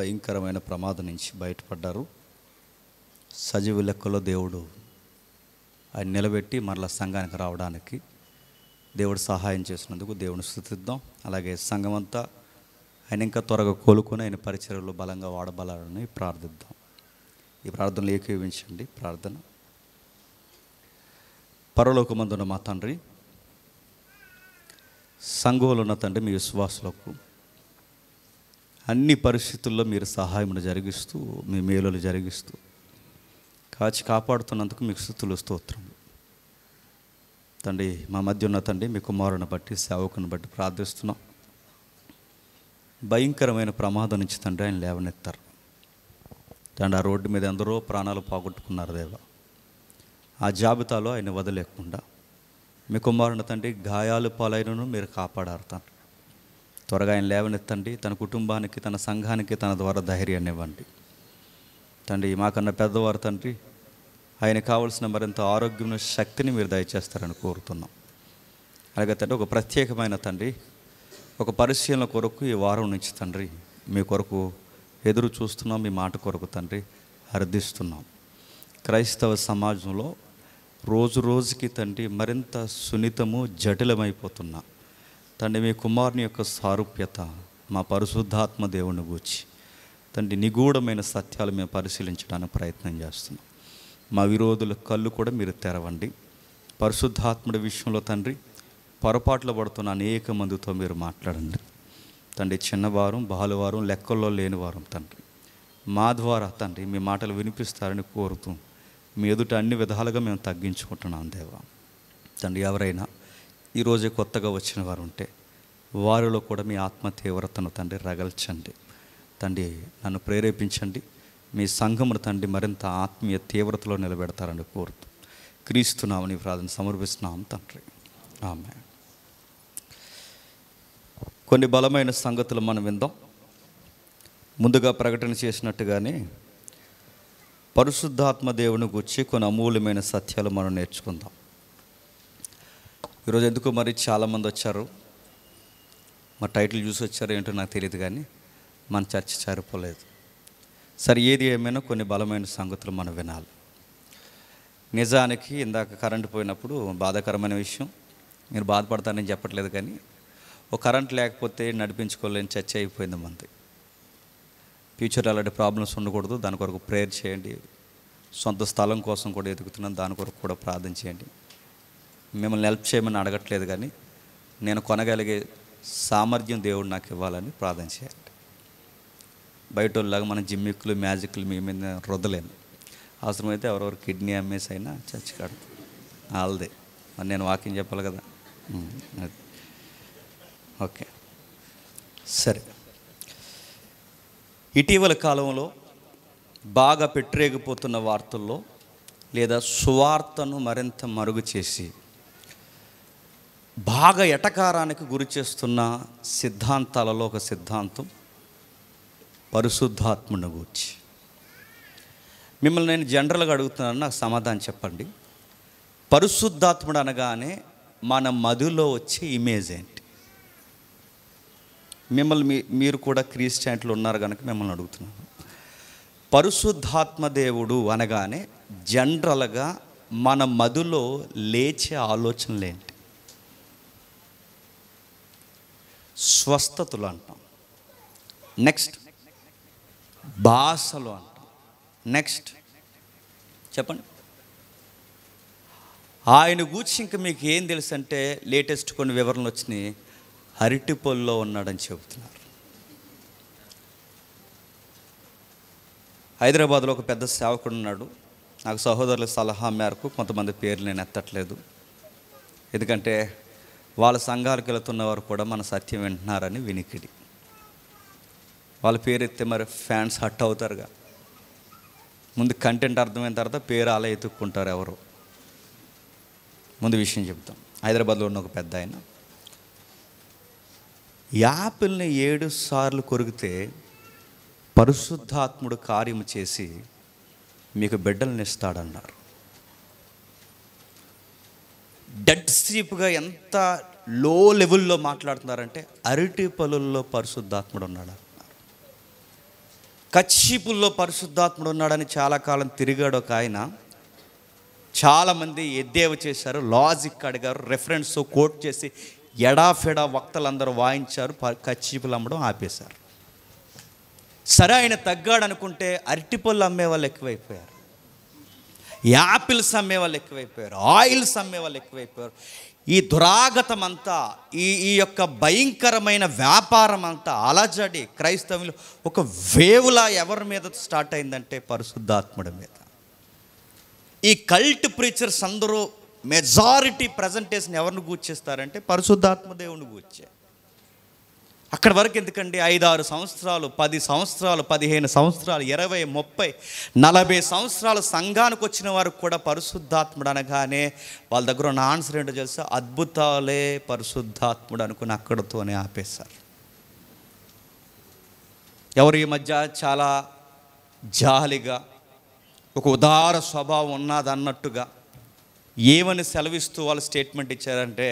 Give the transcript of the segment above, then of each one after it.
భయంకరమైన ప్రమాదం నుంచి బయటపడ్డారు సజీవు లెక్కలో దేవుడు ఆయన నిలబెట్టి మరలా సంఘానికి రావడానికి దేవుడు సహాయం చేసినందుకు దేవుని స్థుతిద్దాం అలాగే సంఘం అంతా ఆయన ఇంకా త్వరగా కోలుకొని ఆయన పరిచర్యలు బలంగా వాడబలాలని ప్రార్థిద్దాం ఈ ప్రార్థనలు ఏకీవించండి ప్రార్థన పరలోకమందున మా తండ్రి సంఘంలో ఉన్న తండ్రి మీ విశ్వాసులకు అన్ని పరిస్థితుల్లో మీరు సహాయమును జరిగిస్తూ మీ మేలులు జరిగిస్తూ కాచి కాపాడుతున్నందుకు మీకు స్థుతులు స్తోత్రం తండ్రి మా మధ్య ఉన్న తండ్రి మీ కుమారుని బట్టి సేవకుని బట్టి ప్రార్థిస్తున్నాం భయంకరమైన ప్రమాదం నుంచి తండ్రి ఆయన లేవనెత్తారు తండ్రి ఆ రోడ్డు మీద ఎందరో ప్రాణాలు పోగొట్టుకున్నారు దేవా ఆ జాబితాలో ఆయన వదిలేకుండా మీ కుమారుని తండ్రి గాయాలు పాలైనను మీరు కాపాడారు తండ్రి త్వరగా ఆయన లేవనెత్తండి తన కుటుంబానికి తన సంఘానికి తన ద్వారా ధైర్యాన్ని ఇవ్వండి తండ్రి మాకన్నా పెద్దవారు తండ్రి ఆయన కావలసిన మరింత ఆరోగ్యం శక్తిని మీరు దయచేస్తారని కోరుతున్నాం అలాగే తండ్రి ఒక ప్రత్యేకమైన తండ్రి ఒక పరిశీలన కొరకు ఈ వారం నుంచి తండ్రి మీ కొరకు ఎదురు చూస్తున్నాం మీ మాట కొరకు తండ్రి అర్థిస్తున్నాం క్రైస్తవ సమాజంలో రోజు రోజుకి తండ్రి మరింత సున్నితము జటిలమైపోతున్నాం తండ్రి మీ కుమారుని యొక్క సారూప్యత మా పరిశుద్ధాత్మ దేవుని గూర్చి తండ్రి నిగూఢమైన సత్యాలు మేము పరిశీలించడానికి ప్రయత్నం చేస్తున్నాం మా విరోధుల కళ్ళు కూడా మీరు తెరవండి పరిశుద్ధాత్ముడి విషయంలో తండ్రి పొరపాట్లు పడుతున్న అనేక మందితో మీరు మాట్లాడండి తండ్రి చిన్నవారం బాలువారం లెక్కల్లో లేనివారం తండ్రి మా ద్వారా తండ్రి మీ మాటలు వినిపిస్తారని కోరుతూ మీ ఎదుట అన్ని విధాలుగా మేము తగ్గించుకుంటున్నాం దేవా తండ్రి ఎవరైనా ఈరోజే కొత్తగా వచ్చిన వారు ఉంటే వారిలో కూడా మీ ఆత్మ తీవ్రతను తండ్రి రగల్చండి తండ్రి నన్ను ప్రేరేపించండి మీ సంఘమును తండ్రి మరింత ఆత్మీయ తీవ్రతలో నిలబెడతారని కోరుతూ క్రీస్తున్నామని ప్రార్థన సమర్పిస్తున్నాం తండ్రి ఆమె కొన్ని బలమైన సంగతులు మనం విందాం ముందుగా ప్రకటన చేసినట్టుగానే పరిశుద్ధాత్మ దేవుని గుర్చి కొన్ని అమూల్యమైన సత్యాలు మనం నేర్చుకుందాం ఈరోజు ఎందుకు మరి చాలామంది వచ్చారు మా టైటిల్ చూసి వచ్చారు ఏంటో నాకు తెలియదు కానీ మన చర్చ చేరిపోలేదు సరే ఏది ఏమైనా కొన్ని బలమైన సంగతులు మనం వినాలి నిజానికి ఇందాక కరెంట్ పోయినప్పుడు బాధాకరమైన విషయం మీరు బాధపడతానని చెప్పట్లేదు కానీ ఓ కరెంట్ లేకపోతే నడిపించుకోలేని చర్చ అయిపోయింది మనది ఫ్యూచర్ అలాంటి ప్రాబ్లమ్స్ ఉండకూడదు దాని కొరకు ప్రేయర్ చేయండి సొంత స్థలం కోసం కూడా ఎదుగుతున్నాం దాని కొరకు కూడా ప్రార్థన చేయండి మిమ్మల్ని హెల్ప్ చేయమని అడగట్లేదు కానీ నేను కొనగలిగే సామర్థ్యం దేవుడు నాకు ఇవ్వాలని ప్రార్థన చేయాలి బయట వాళ్ళలాగా మన జిమ్మిక్కులు మ్యాజిక్లు మీ మీద రుద్దలేము అవసరమైతే ఎవరెవరు కిడ్నీ అమ్మేసి అయినా చచ్చికాడు ఆల్దే మరి నేను వాకింగ్ చెప్పాలి కదా ఓకే సరే ఇటీవల కాలంలో బాగా పెట్టరేగిపోతున్న వార్తల్లో లేదా సువార్తను మరింత మరుగు చేసి బాగా ఎటకారానికి గురి చేస్తున్న సిద్ధాంతాలలో ఒక సిద్ధాంతం పరిశుద్ధాత్మను గూర్చి మిమ్మల్ని నేను జనరల్గా అడుగుతున్నాను నాకు సమాధానం చెప్పండి పరిశుద్ధాత్ముడు అనగానే మన మధులో వచ్చే ఇమేజ్ ఏంటి మిమ్మల్ని మీ మీరు కూడా క్రిస్టియంట్లు ఉన్నారు కనుక మిమ్మల్ని అడుగుతున్నాను పరిశుద్ధాత్మ దేవుడు అనగానే జనరల్గా మన మధులో లేచే ఆలోచనలు ఏంటి స్వస్థతలు అంటాం నెక్స్ట్ భాషలు అంటాం నెక్స్ట్ చెప్పండి ఆయన గూర్చి ఇంక మీకు ఏం తెలుసు అంటే లేటెస్ట్ కొన్ని వివరణలు వచ్చినాయి అరటి పొల్లో ఉన్నాడని చెబుతున్నారు హైదరాబాద్లో ఒక పెద్ద సేవకుడు ఉన్నాడు నాకు సహోదరుల సలహా మేరకు కొంతమంది పేర్లు నేను ఎత్తట్లేదు ఎందుకంటే వాళ్ళ సంఘాలకు వెళుతున్నవారు కూడా మన సత్యం వింటున్నారని వినికిడి వాళ్ళ పేరు ఎత్తే మరి ఫ్యాన్స్ హట్ అవుతారుగా ముందు కంటెంట్ అర్థమైన తర్వాత పేరు అలా ఎతుక్కుంటారు ఎవరు ముందు విషయం చెప్తాం హైదరాబాద్లో ఉన్న ఒక పెద్ద ఆయన యాపిల్ని ఏడు సార్లు కొరికితే పరిశుద్ధాత్ముడు కార్యము చేసి మీకు బిడ్డలను ఇస్తాడన్నారు డెడ్ స్లీప్గా ఎంత లో లెవెల్లో మాట్లాడుతున్నారంటే అరటి పలుల్లో పరిశుద్ధాత్ముడు ఉన్నాడు కచ్చిపుల్లో పరిశుద్ధాత్ముడు ఉన్నాడని చాలా కాలం తిరిగాడు ఒక ఆయన చాలామంది ఎద్దేవ చేశారు లాజిక్ అడిగారు రెఫరెన్స్ కోట్ చేసి ఎడాఫెడా వక్తలందరూ వాయించారు కచ్చిపులు అమ్మడం ఆపేశారు సరే ఆయన తగ్గాడు అనుకుంటే అరటిపళ్ళు అమ్మే వాళ్ళు ఎక్కువైపోయారు యాపిల్స్ అమ్మే వాళ్ళు ఎక్కువైపోయారు ఆయిల్స్ అమ్మే వాళ్ళు ఎక్కువైపోయారు ఈ దురాగతమంతా ఈ ఈ యొక్క భయంకరమైన వ్యాపారం అంతా అలజడి క్రైస్తవులు ఒక వేవులా ఎవరి మీద స్టార్ట్ అయిందంటే పరిశుద్ధాత్ముడి మీద ఈ కల్ట్ ప్రీచర్స్ అందరూ మెజారిటీ ప్రజెంటేషన్ ఎవరిని గూర్చేస్తారంటే పరిశుద్ధాత్మ దేవుని గూర్చే అక్కడ వరకు ఎందుకండి ఐదారు సంవత్సరాలు పది సంవత్సరాలు పదిహేను సంవత్సరాలు ఇరవై ముప్పై నలభై సంవత్సరాలు సంఘానికి వచ్చిన వారు కూడా పరిశుద్ధాత్ముడు అనగానే వాళ్ళ దగ్గర ఉన్న ఆన్సర్ ఏంటో తెలుసా అద్భుతాలే పరిశుద్ధాత్ముడు అనుకుని అక్కడితోనే ఆపేశారు ఎవరు ఈ మధ్య చాలా జాలిగా ఒక ఉదార స్వభావం ఉన్నదన్నట్టుగా ఏమని సెలవిస్తూ వాళ్ళు స్టేట్మెంట్ ఇచ్చారంటే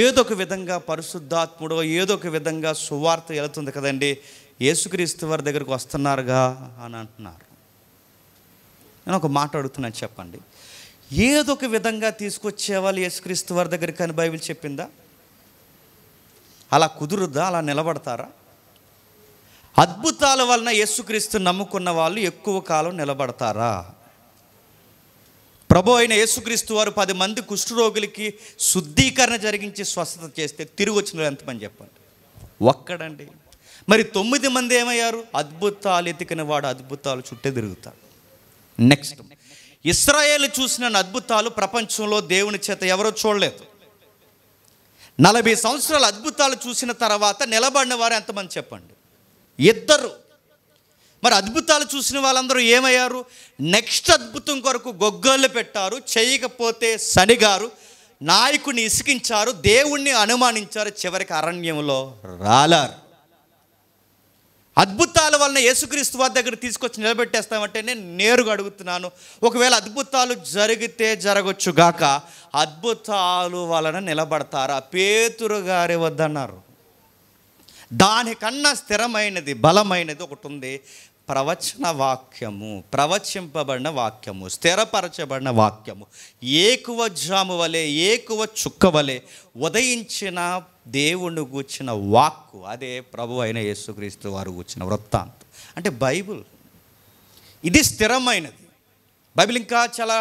ఏదొక విధంగా పరిశుద్ధాత్ముడో ఏదొక విధంగా సువార్త వెళుతుంది కదండి యేసుక్రీస్తు వారి దగ్గరకు వస్తున్నారుగా అని అంటున్నారు నేను ఒక మాట అడుగుతున్నాను చెప్పండి ఏదొక విధంగా తీసుకొచ్చేవాళ్ళు యేసుక్రీస్తు వారి దగ్గరికి అని బైబిల్ చెప్పిందా అలా కుదురుద్దా అలా నిలబడతారా అద్భుతాల వలన యేసుక్రీస్తు నమ్ముకున్న వాళ్ళు ఎక్కువ కాలం నిలబడతారా ప్రభు అయిన యేసుక్రీస్తు వారు పది మంది కుష్ఠరోగులకి శుద్ధీకరణ జరిగించి స్వస్థత చేస్తే తిరిగి వచ్చిన ఎంతమంది చెప్పండి ఒక్కడండి మరి తొమ్మిది మంది ఏమయ్యారు అద్భుతాలు ఎతికిన వాడు అద్భుతాలు చుట్టే తిరుగుతాడు నెక్స్ట్ ఇస్రాయేల్ చూసిన అద్భుతాలు ప్రపంచంలో దేవుని చేత ఎవరో చూడలేదు నలభై సంవత్సరాల అద్భుతాలు చూసిన తర్వాత నిలబడిన వారు ఎంతమంది చెప్పండి ఇద్దరు మరి అద్భుతాలు చూసిన వాళ్ళందరూ ఏమయ్యారు నెక్స్ట్ అద్భుతం కొరకు గొగ్గోళ్ళు పెట్టారు చేయకపోతే శనిగారు నాయకుని ఇసికించారు దేవుణ్ణి అనుమానించారు చివరికి అరణ్యంలో రాలారు అద్భుతాల వలన యేసుక్రీస్తు వారి దగ్గర తీసుకొచ్చి నిలబెట్టేస్తామంటే నేను నేరుగా అడుగుతున్నాను ఒకవేళ అద్భుతాలు జరిగితే జరగొచ్చుగాక అద్భుతాలు వలన నిలబడతారా పేతురు గారి వద్దన్నారు దానికన్నా స్థిరమైనది బలమైనది ఒకటి ఉంది ప్రవచన వాక్యము ప్రవచింపబడిన వాక్యము స్థిరపరచబడిన వాక్యము ఏకువ జాము వలె ఏకువ చుక్క వలె ఉదయించిన దేవుణ్ణి కూర్చిన వాక్కు అదే ప్రభు అయిన యేసుక్రీస్తు వారు కూర్చిన వృత్తాంతం అంటే బైబుల్ ఇది స్థిరమైనది బైబిల్ ఇంకా చాలా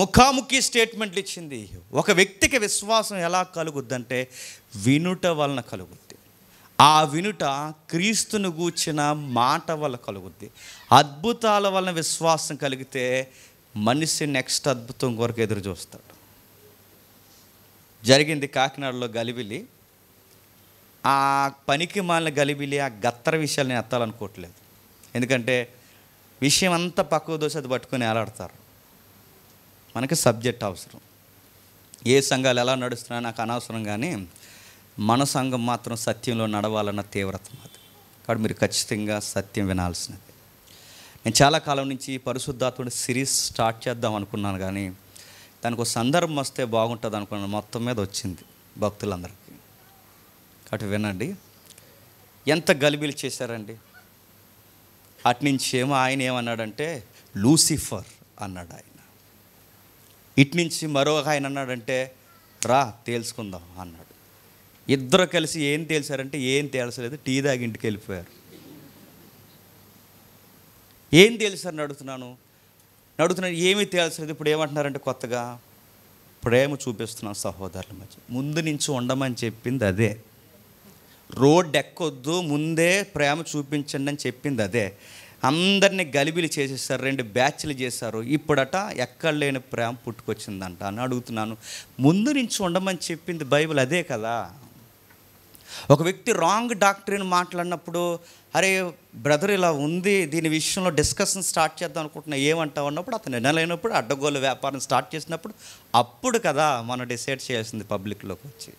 ముఖాముఖి స్టేట్మెంట్లు ఇచ్చింది ఒక వ్యక్తికి విశ్వాసం ఎలా కలుగుద్దంటే వినుట వలన కలుగుద్ది ఆ వినుట క్రీస్తును గూర్చిన మాట వల్ల కలుగుద్ది అద్భుతాల వలన విశ్వాసం కలిగితే మనిషి నెక్స్ట్ అద్భుతం కొరకు ఎదురు చూస్తాడు జరిగింది కాకినాడలో గలిబిలి ఆ పనికి మాలిన గలిబిలి ఆ గత్తర విషయాలు నేను ఎత్తాలనుకోవట్లేదు ఎందుకంటే విషయం అంతా పక్కకు దోశ అది పట్టుకొని ఎలాడతారు మనకి సబ్జెక్ట్ అవసరం ఏ సంఘాలు ఎలా నడుస్తున్నా నాకు అనవసరం కానీ మన సంఘం మాత్రం సత్యంలో నడవాలన్న తీవ్రత మాది కాబట్టి మీరు ఖచ్చితంగా సత్యం వినాల్సినది నేను చాలా కాలం నుంచి పరిశుద్ధాత్ముడి సిరీస్ స్టార్ట్ చేద్దాం అనుకున్నాను కానీ దానికి ఒక సందర్భం వస్తే బాగుంటుంది అనుకున్నాను మొత్తం మీద వచ్చింది భక్తులందరికీ కాబట్టి వినండి ఎంత గలిబిలు చేశారండి అట్నుంచి ఏమో ఆయన ఏమన్నాడంటే లూసిఫర్ అన్నాడు ఆయన ఇట్నుంచి మరో ఆయన అన్నాడంటే రా తేల్చుకుందాం అన్నాడు ఇద్దరు కలిసి ఏం తేల్చారంటే ఏం తేల్చలేదు టీ దాగి ఇంటికి వెళ్ళిపోయారు ఏం తేల్చారని అడుగుతున్నాను నడుగుతున్నాను ఏమీ తేల్చలేదు ఇప్పుడు ఏమంటున్నారంటే కొత్తగా ప్రేమ చూపిస్తున్నాను సహోదరుల మధ్య ముందు నుంచి ఉండమని చెప్పింది అదే రోడ్ ఎక్కొద్దు ముందే ప్రేమ చూపించండి అని చెప్పింది అదే అందరినీ గలిబిలి చేసేసారు రెండు బ్యాచ్లు చేశారు ఇప్పుడట ఎక్కడ లేని ప్రేమ పుట్టుకొచ్చిందంట అని అడుగుతున్నాను ముందు నుంచి ఉండమని చెప్పింది బైబిల్ అదే కదా ఒక వ్యక్తి రాంగ్ డాక్టరీని మాట్లాడినప్పుడు అరే బ్రదర్ ఇలా ఉంది దీని విషయంలో డిస్కషన్ స్టార్ట్ చేద్దాం అనుకుంటున్నా ఏమంటావు అన్నప్పుడు అతను నినలేనప్పుడు అడ్డగోలు వ్యాపారం స్టార్ట్ చేసినప్పుడు అప్పుడు కదా మనం డిసైడ్ చేయాల్సింది పబ్లిక్లోకి వచ్చి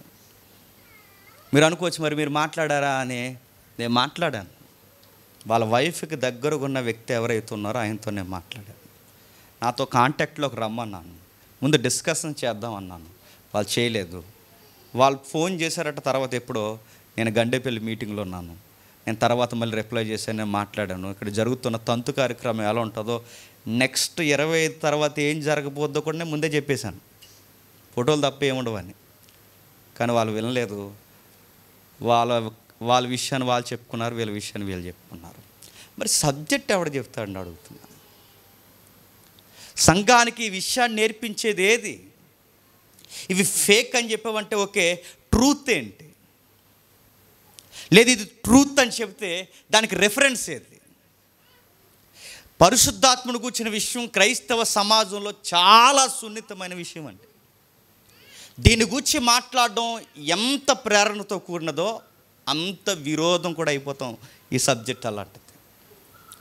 మీరు అనుకోవచ్చు మరి మీరు మాట్లాడారా అని నేను మాట్లాడాను వాళ్ళ వైఫ్కి దగ్గరగా ఉన్న వ్యక్తి ఎవరైతే ఉన్నారో ఆయనతో నేను మాట్లాడాను నాతో కాంటాక్ట్లోకి రమ్మన్నాను ముందు డిస్కషన్ చేద్దాం అన్నాను వాళ్ళు చేయలేదు వాళ్ళు ఫోన్ చేశారట తర్వాత ఎప్పుడో నేను గండేపల్లి మీటింగ్లో ఉన్నాను నేను తర్వాత మళ్ళీ రిప్లై చేశాను నేను మాట్లాడాను ఇక్కడ జరుగుతున్న తంతు కార్యక్రమం ఎలా ఉంటుందో నెక్స్ట్ ఇరవై తర్వాత ఏం జరగబోద్దో కూడా నేను ముందే చెప్పేశాను ఫోటోలు తప్ప ఏముండవని కానీ వాళ్ళు వినలేదు వాళ్ళ వాళ్ళ విషయాన్ని వాళ్ళు చెప్పుకున్నారు వీళ్ళ విషయాన్ని వీళ్ళు చెప్పుకున్నారు మరి సబ్జెక్ట్ ఎవడు చెప్తాడని అడుగుతున్నాను సంఘానికి ఈ విషయాన్ని నేర్పించేది ఏది ఇవి ఫేక్ అని చెప్పావంటే ఓకే ట్రూత్ ఏంటి లేదు ఇది ట్రూత్ అని చెబితే దానికి రెఫరెన్స్ ఏది పరిశుద్ధాత్మను కూర్చిన విషయం క్రైస్తవ సమాజంలో చాలా సున్నితమైన విషయం అండి దీని గురించి మాట్లాడడం ఎంత ప్రేరణతో కూడినదో అంత విరోధం కూడా అయిపోతాం ఈ సబ్జెక్ట్ అలాంటిది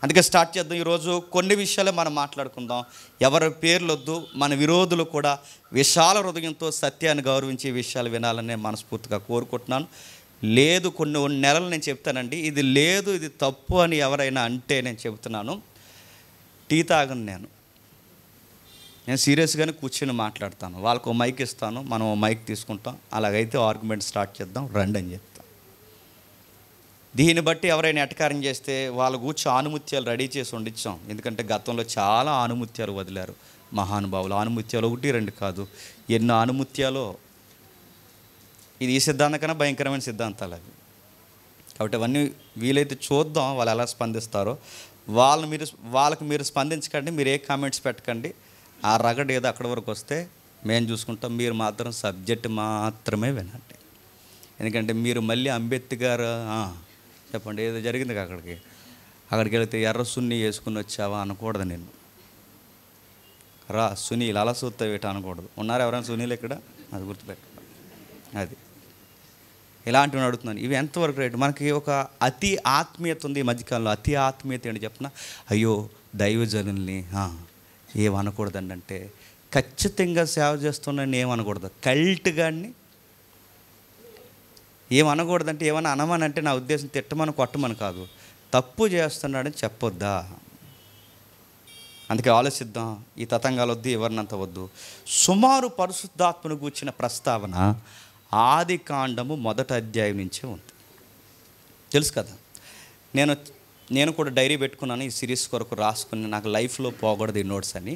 అందుకే స్టార్ట్ చేద్దాం ఈరోజు కొన్ని విషయాలు మనం మాట్లాడుకుందాం ఎవరి పేర్లొద్దు మన విరోధులు కూడా విశాల హృదయంతో సత్యాన్ని గౌరవించే విషయాలు వినాలని మనస్ఫూర్తిగా కోరుకుంటున్నాను లేదు కొన్ని నెలలు నేను చెప్తానండి ఇది లేదు ఇది తప్పు అని ఎవరైనా అంటే నేను చెబుతున్నాను టీ తాగను నేను నేను సీరియస్గానే కూర్చొని మాట్లాడతాను వాళ్ళకు మైక్ ఇస్తాను మనం మైక్ తీసుకుంటాం అలాగైతే ఆర్గ్యుమెంట్ స్టార్ట్ చేద్దాం రండి అని చెప్పి దీన్ని బట్టి ఎవరైనా ఎటకారం చేస్తే వాళ్ళ కూర్చో ఆనుముత్యాలు రెడీ చేసి వండించాం ఎందుకంటే గతంలో చాలా ఆనుముత్యాలు వదిలారు మహానుభావులు ఆనుముత్యాలు ఒకటి రెండు కాదు ఎన్నో ఆనుముత్యాలో ఇది ఈ సిద్ధాంతం కన్నా భయంకరమైన సిద్ధాంతాలు అవి కాబట్టి అవన్నీ వీలైతే చూద్దాం వాళ్ళు ఎలా స్పందిస్తారో వాళ్ళని మీరు వాళ్ళకి మీరు స్పందించకండి మీరు ఏ కామెంట్స్ పెట్టకండి ఆ రగడు ఏదో అక్కడి వరకు వస్తే మేము చూసుకుంటాం మీరు మాత్రం సబ్జెక్ట్ మాత్రమే వినండి ఎందుకంటే మీరు మళ్ళీ అంబేద్కర్ చెప్పండి ఏదో జరిగింది అక్కడికి అక్కడికి వెళితే ఎర్ర సున్ని వేసుకుని వచ్చావా అనకూడదు నేను రా సునీల్ అలా వేట అనకూడదు ఉన్నారు ఎవరైనా సునీల్ ఇక్కడ అది గుర్తుపెట్ట అది ఇలాంటివి అడుగుతున్నాను ఇవి ఎంతవరకు రైట్ మనకి ఒక అతి ఆత్మీయత ఉంది ఈ మధ్యకాలంలో అతి ఆత్మీయత ఏంటి చెప్పిన అయ్యో దైవజనుల్ని ఏమనకూడదండి అంటే ఖచ్చితంగా సేవ చేస్తున్న ఏమనకూడదు కల్ట్ కానీ ఏమనకూడదంటే ఏమన్నా అనమనంటే నా ఉద్దేశం తిట్టమని కొట్టమని కాదు తప్పు చేస్తున్నాడని చెప్పొద్దా అందుకే ఆలోచిద్దాం ఈ తతంగాలు వద్దు ఎవరినంత వద్దు సుమారు పరిశుద్ధాత్మను కూర్చిన ప్రస్తావన ఆది కాండము మొదట అధ్యాయం నుంచే ఉంది తెలుసు కదా నేను నేను కూడా డైరీ పెట్టుకున్నాను ఈ సిరీస్ కొరకు రాసుకుని నాకు లైఫ్లో పోకూడదు ఈ నోట్స్ అని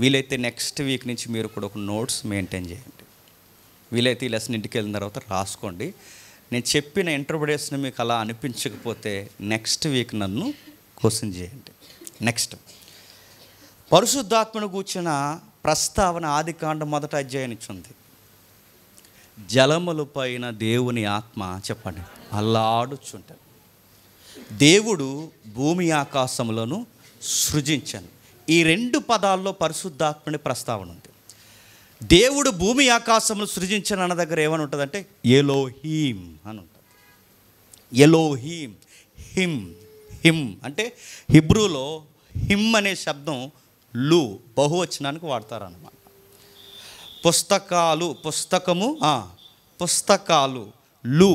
వీలైతే నెక్స్ట్ వీక్ నుంచి మీరు కూడా ఒక నోట్స్ మెయింటైన్ చేయండి వీలైతే ఈ లెసన్ ఇంటికి వెళ్ళిన తర్వాత రాసుకోండి నేను చెప్పిన ఇంటర్ప్రిటేషన్ మీకు అలా అనిపించకపోతే నెక్స్ట్ వీక్ నన్ను క్వశ్చన్ చేయండి నెక్స్ట్ పరిశుద్ధాత్మను కూర్చిన ప్రస్తావన ఆది కాండ మొదట అధ్యయనించింది జలములు పైన దేవుని ఆత్మ చెప్పండి అల్లాడుచుంటాడు దేవుడు భూమి ఆకాశములను సృజించాను ఈ రెండు పదాల్లో పరిశుద్ధాత్మని ప్రస్తావన ఉంది దేవుడు భూమి ఆకాశములు సృజించిన అన్న దగ్గర ఏమని ఉంటుందంటే ఎలో హీమ్ అని ఉంటుంది ఎలో హీమ్ హిమ్ హిమ్ అంటే హిబ్రూలో హిమ్ అనే శబ్దం లు బహువచనానికి వాడతారనమాట పుస్తకాలు పుస్తకము పుస్తకాలు లు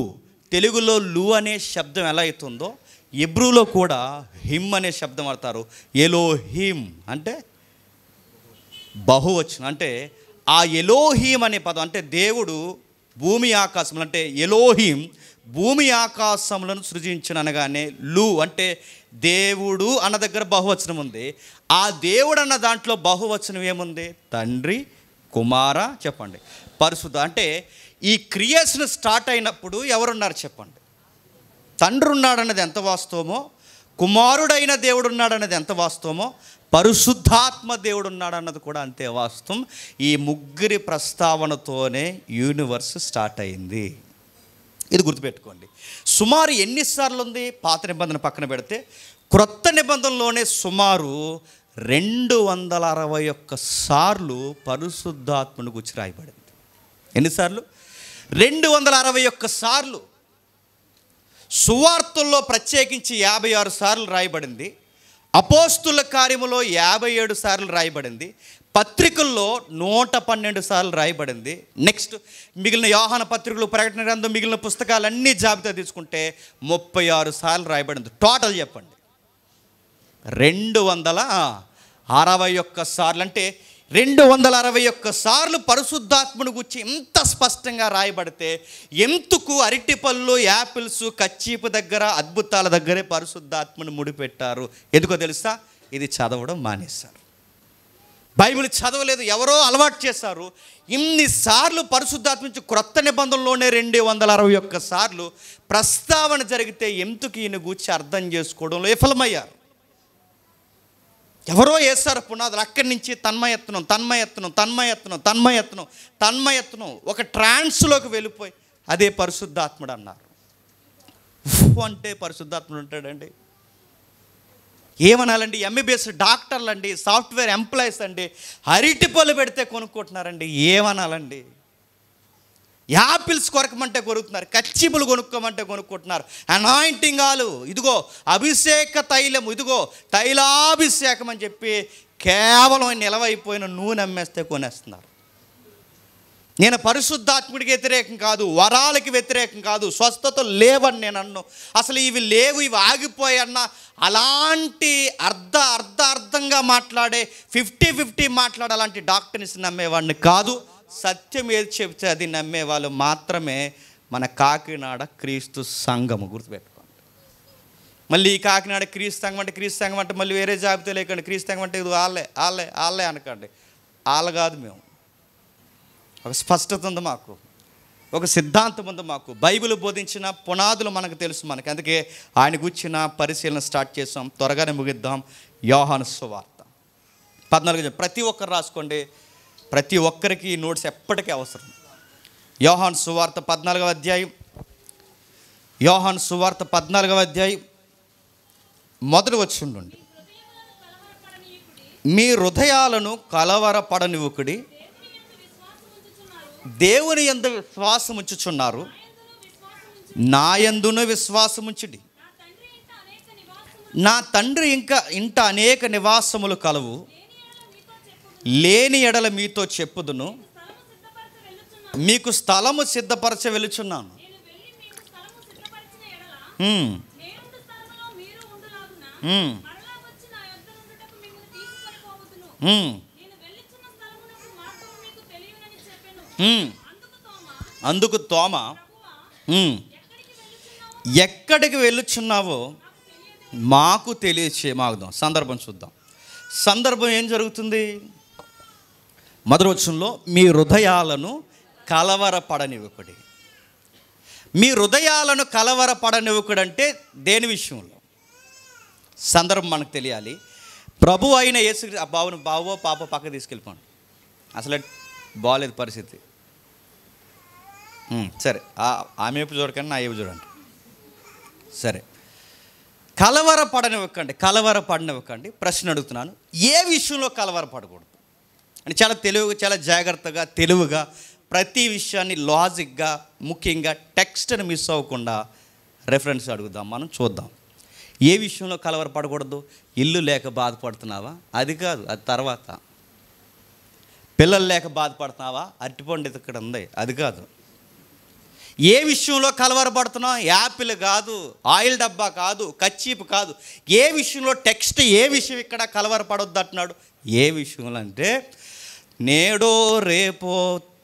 తెలుగులో లు అనే శబ్దం ఎలా అవుతుందో ఇబ్రూలో కూడా హిమ్ అనే శబ్దం వాడతారు ఎలో హిమ్ అంటే బహువచనం అంటే ఆ ఎలోహీం అనే పదం అంటే దేవుడు భూమి ఆకాశములు అంటే ఎలోహీం భూమి ఆకాశములను సృజించిన అనగానే లు అంటే దేవుడు అన్న దగ్గర బహువచనం ఉంది ఆ దేవుడు అన్న దాంట్లో బహువచనం ఏముంది తండ్రి కుమార చెప్పండి పరిశుద్ధ అంటే ఈ క్రియేషన్ స్టార్ట్ అయినప్పుడు ఎవరున్నారు చెప్పండి తండ్రి ఉన్నాడన్నది ఎంత వాస్తవమో కుమారుడైన దేవుడు ఉన్నాడన్నది ఎంత వాస్తవమో పరిశుద్ధాత్మ దేవుడు ఉన్నాడు అన్నది కూడా అంతే వాస్తవం ఈ ముగ్గురి ప్రస్తావనతోనే యూనివర్స్ స్టార్ట్ అయింది ఇది గుర్తుపెట్టుకోండి సుమారు ఎన్నిసార్లు ఉంది పాత నిబంధన పక్కన పెడితే క్రొత్త నిబంధనలోనే సుమారు రెండు వందల అరవై ఒక్క సార్లు పరిశుద్ధాత్మను గుర్చి రాయబడింది ఎన్నిసార్లు రెండు వందల అరవై ఒక్క సార్లు సువార్తల్లో ప్రత్యేకించి యాభై ఆరు సార్లు రాయబడింది అపోస్తుల కార్యములో యాభై ఏడు సార్లు రాయబడింది పత్రికల్లో నూట పన్నెండు సార్లు రాయబడింది నెక్స్ట్ మిగిలిన యోహాన పత్రికలు ప్రకటన గ్రంథం మిగిలిన పుస్తకాలన్నీ జాబితా తీసుకుంటే ముప్పై ఆరు సార్లు రాయబడింది టోటల్ చెప్పండి రెండు వందల అరవై ఒక్క సార్లు అంటే రెండు వందల అరవై ఒక్క సార్లు పరిశుద్ధాత్ముని గురించి ఎంత స్పష్టంగా రాయబడితే ఎందుకు అరటిపళ్ళు యాపిల్స్ కచ్చీపు దగ్గర అద్భుతాల దగ్గరే పరిశుద్ధాత్మను ముడిపెట్టారు ఎందుకో తెలుసా ఇది చదవడం మానేశారు బైబిల్ చదవలేదు ఎవరో అలవాటు చేశారు ఇన్నిసార్లు పరిశుద్ధాత్మ నుంచి క్రొత్త నిబంధనలోనే రెండు వందల అరవై ఒక్క సార్లు ప్రస్తావన జరిగితే ఎందుకు ఈయన గూర్చి అర్థం చేసుకోవడంలో విఫలమయ్యారు ఎవరో వేస్తారు పునాదులు అక్కడి నుంచి తన్మయత్నం తన్మయత్నం తన్మయత్నం తన్మయత్నం తన్మయత్నం ఒక ట్రాన్స్లోకి వెళ్ళిపోయి అదే పరిశుద్ధాత్ముడు అన్నారు అంటే పరిశుద్ధాత్ముడు ఉంటాడండి ఏమనాలండి ఎంబీబీఎస్ డాక్టర్లు అండి సాఫ్ట్వేర్ ఎంప్లాయీస్ అండి అరటిపళ్ళు పెడితే కొనుక్కుంటున్నారండి ఏమనాలండి యాపిల్స్ కొరకమంటే కొరుకుతున్నారు కచ్చిపులు కొనుక్కోమంటే కొనుక్కుంటున్నారు అనాయింటింగాలు ఇదిగో అభిషేక తైలం ఇదిగో తైలాభిషేకం అని చెప్పి కేవలం నిలవైపోయిన నూనె అమ్మేస్తే కొనేస్తున్నారు నేను పరిశుద్ధాత్ముడికి వ్యతిరేకం కాదు వరాలకి వ్యతిరేకం కాదు స్వస్థతలు లేవని నేను అన్ను అసలు ఇవి లేవు ఇవి ఆగిపోయన్న అలాంటి అర్ధ అర్ధ అర్థంగా మాట్లాడే ఫిఫ్టీ ఫిఫ్టీ అలాంటి డాక్టర్ని నమ్మేవాడిని కాదు సత్యం ఏది చెప్తే అది నమ్మే వాళ్ళు మాత్రమే మన కాకినాడ క్రీస్తు సంఘము గుర్తుపెట్టుకోండి మళ్ళీ ఈ కాకినాడ క్రీస్తు సంఘం అంటే క్రీస్తు సంఘం అంటే మళ్ళీ వేరే జాబితా లేకండి క్రీస్తు సంఘం అంటే ఇది వాళ్ళే వాళ్ళే వాళ్ళే అనకండి వాళ్ళ కాదు మేము ఒక స్పష్టత ఉంది మాకు ఒక సిద్ధాంతం ఉంది మాకు బైబిల్ బోధించిన పునాదులు మనకు తెలుసు మనకి అందుకే ఆయన గుచ్చిన పరిశీలన స్టార్ట్ చేసాం త్వరగానే ముగిద్దాం యోహాను సువార్త పద్నాలుగు ప్రతి ఒక్కరు రాసుకోండి ప్రతి ఒక్కరికి ఈ నోట్స్ ఎప్పటికీ అవసరం యోహాన్ సువార్త పద్నాలుగవ అధ్యాయం యోహాన్ సువార్త పద్నాలుగవ అధ్యాయం మొదటి ఉండండి మీ హృదయాలను కలవరపడనివుకుడి దేవుని ఎందు విశ్వాసం ఉంచుచున్నారు నాయందును విశ్వాసం ఉంచుడి నా తండ్రి ఇంకా ఇంట అనేక నివాసములు కలవు లేని ఎడల మీతో చెప్పుదును మీకు స్థలము సిద్ధపరచ వెలుచున్నాను అందుకు తోమ ఎక్కడికి వెళ్ళుచున్నావో మాకు తెలియచే మాగుదాం సందర్భం చూద్దాం సందర్భం ఏం జరుగుతుంది మధురవచనంలో మీ హృదయాలను కలవరపడనివ్వకుడి మీ హృదయాలను కలవరపడనివ్వకుడు అంటే దేని విషయంలో సందర్భం మనకు తెలియాలి ప్రభు అయిన యేసు ఆ బావును బావో పాప పక్క తీసుకెళ్ళిపోండి అసలు బాగాలేదు పరిస్థితి సరే ఆమె వైపు చూడకండి నా ఏపు చూడండి సరే కలవరపడనివ్వకండి పడనివ్వకండి ప్రశ్న అడుగుతున్నాను ఏ విషయంలో కలవరపడకూడదు అని చాలా తెలివిగా చాలా జాగ్రత్తగా తెలివిగా ప్రతి విషయాన్ని లాజిక్గా ముఖ్యంగా టెక్స్ట్ని మిస్ అవ్వకుండా రెఫరెన్స్ అడుగుదాం మనం చూద్దాం ఏ విషయంలో కలవరపడకూడదు ఇల్లు లేక బాధపడుతున్నావా అది కాదు అది తర్వాత పిల్లలు లేక బాధపడుతున్నావా అరటిపండు ఇక్కడ ఉంది అది కాదు ఏ విషయంలో కలవరపడుతున్నావు యాపిల్ కాదు ఆయిల్ డబ్బా కాదు కచ్చీపు కాదు ఏ విషయంలో టెక్స్ట్ ఏ విషయం ఇక్కడ కలవరపడొద్దు అంటున్నాడు ఏ విషయంలో అంటే నేడో రేపో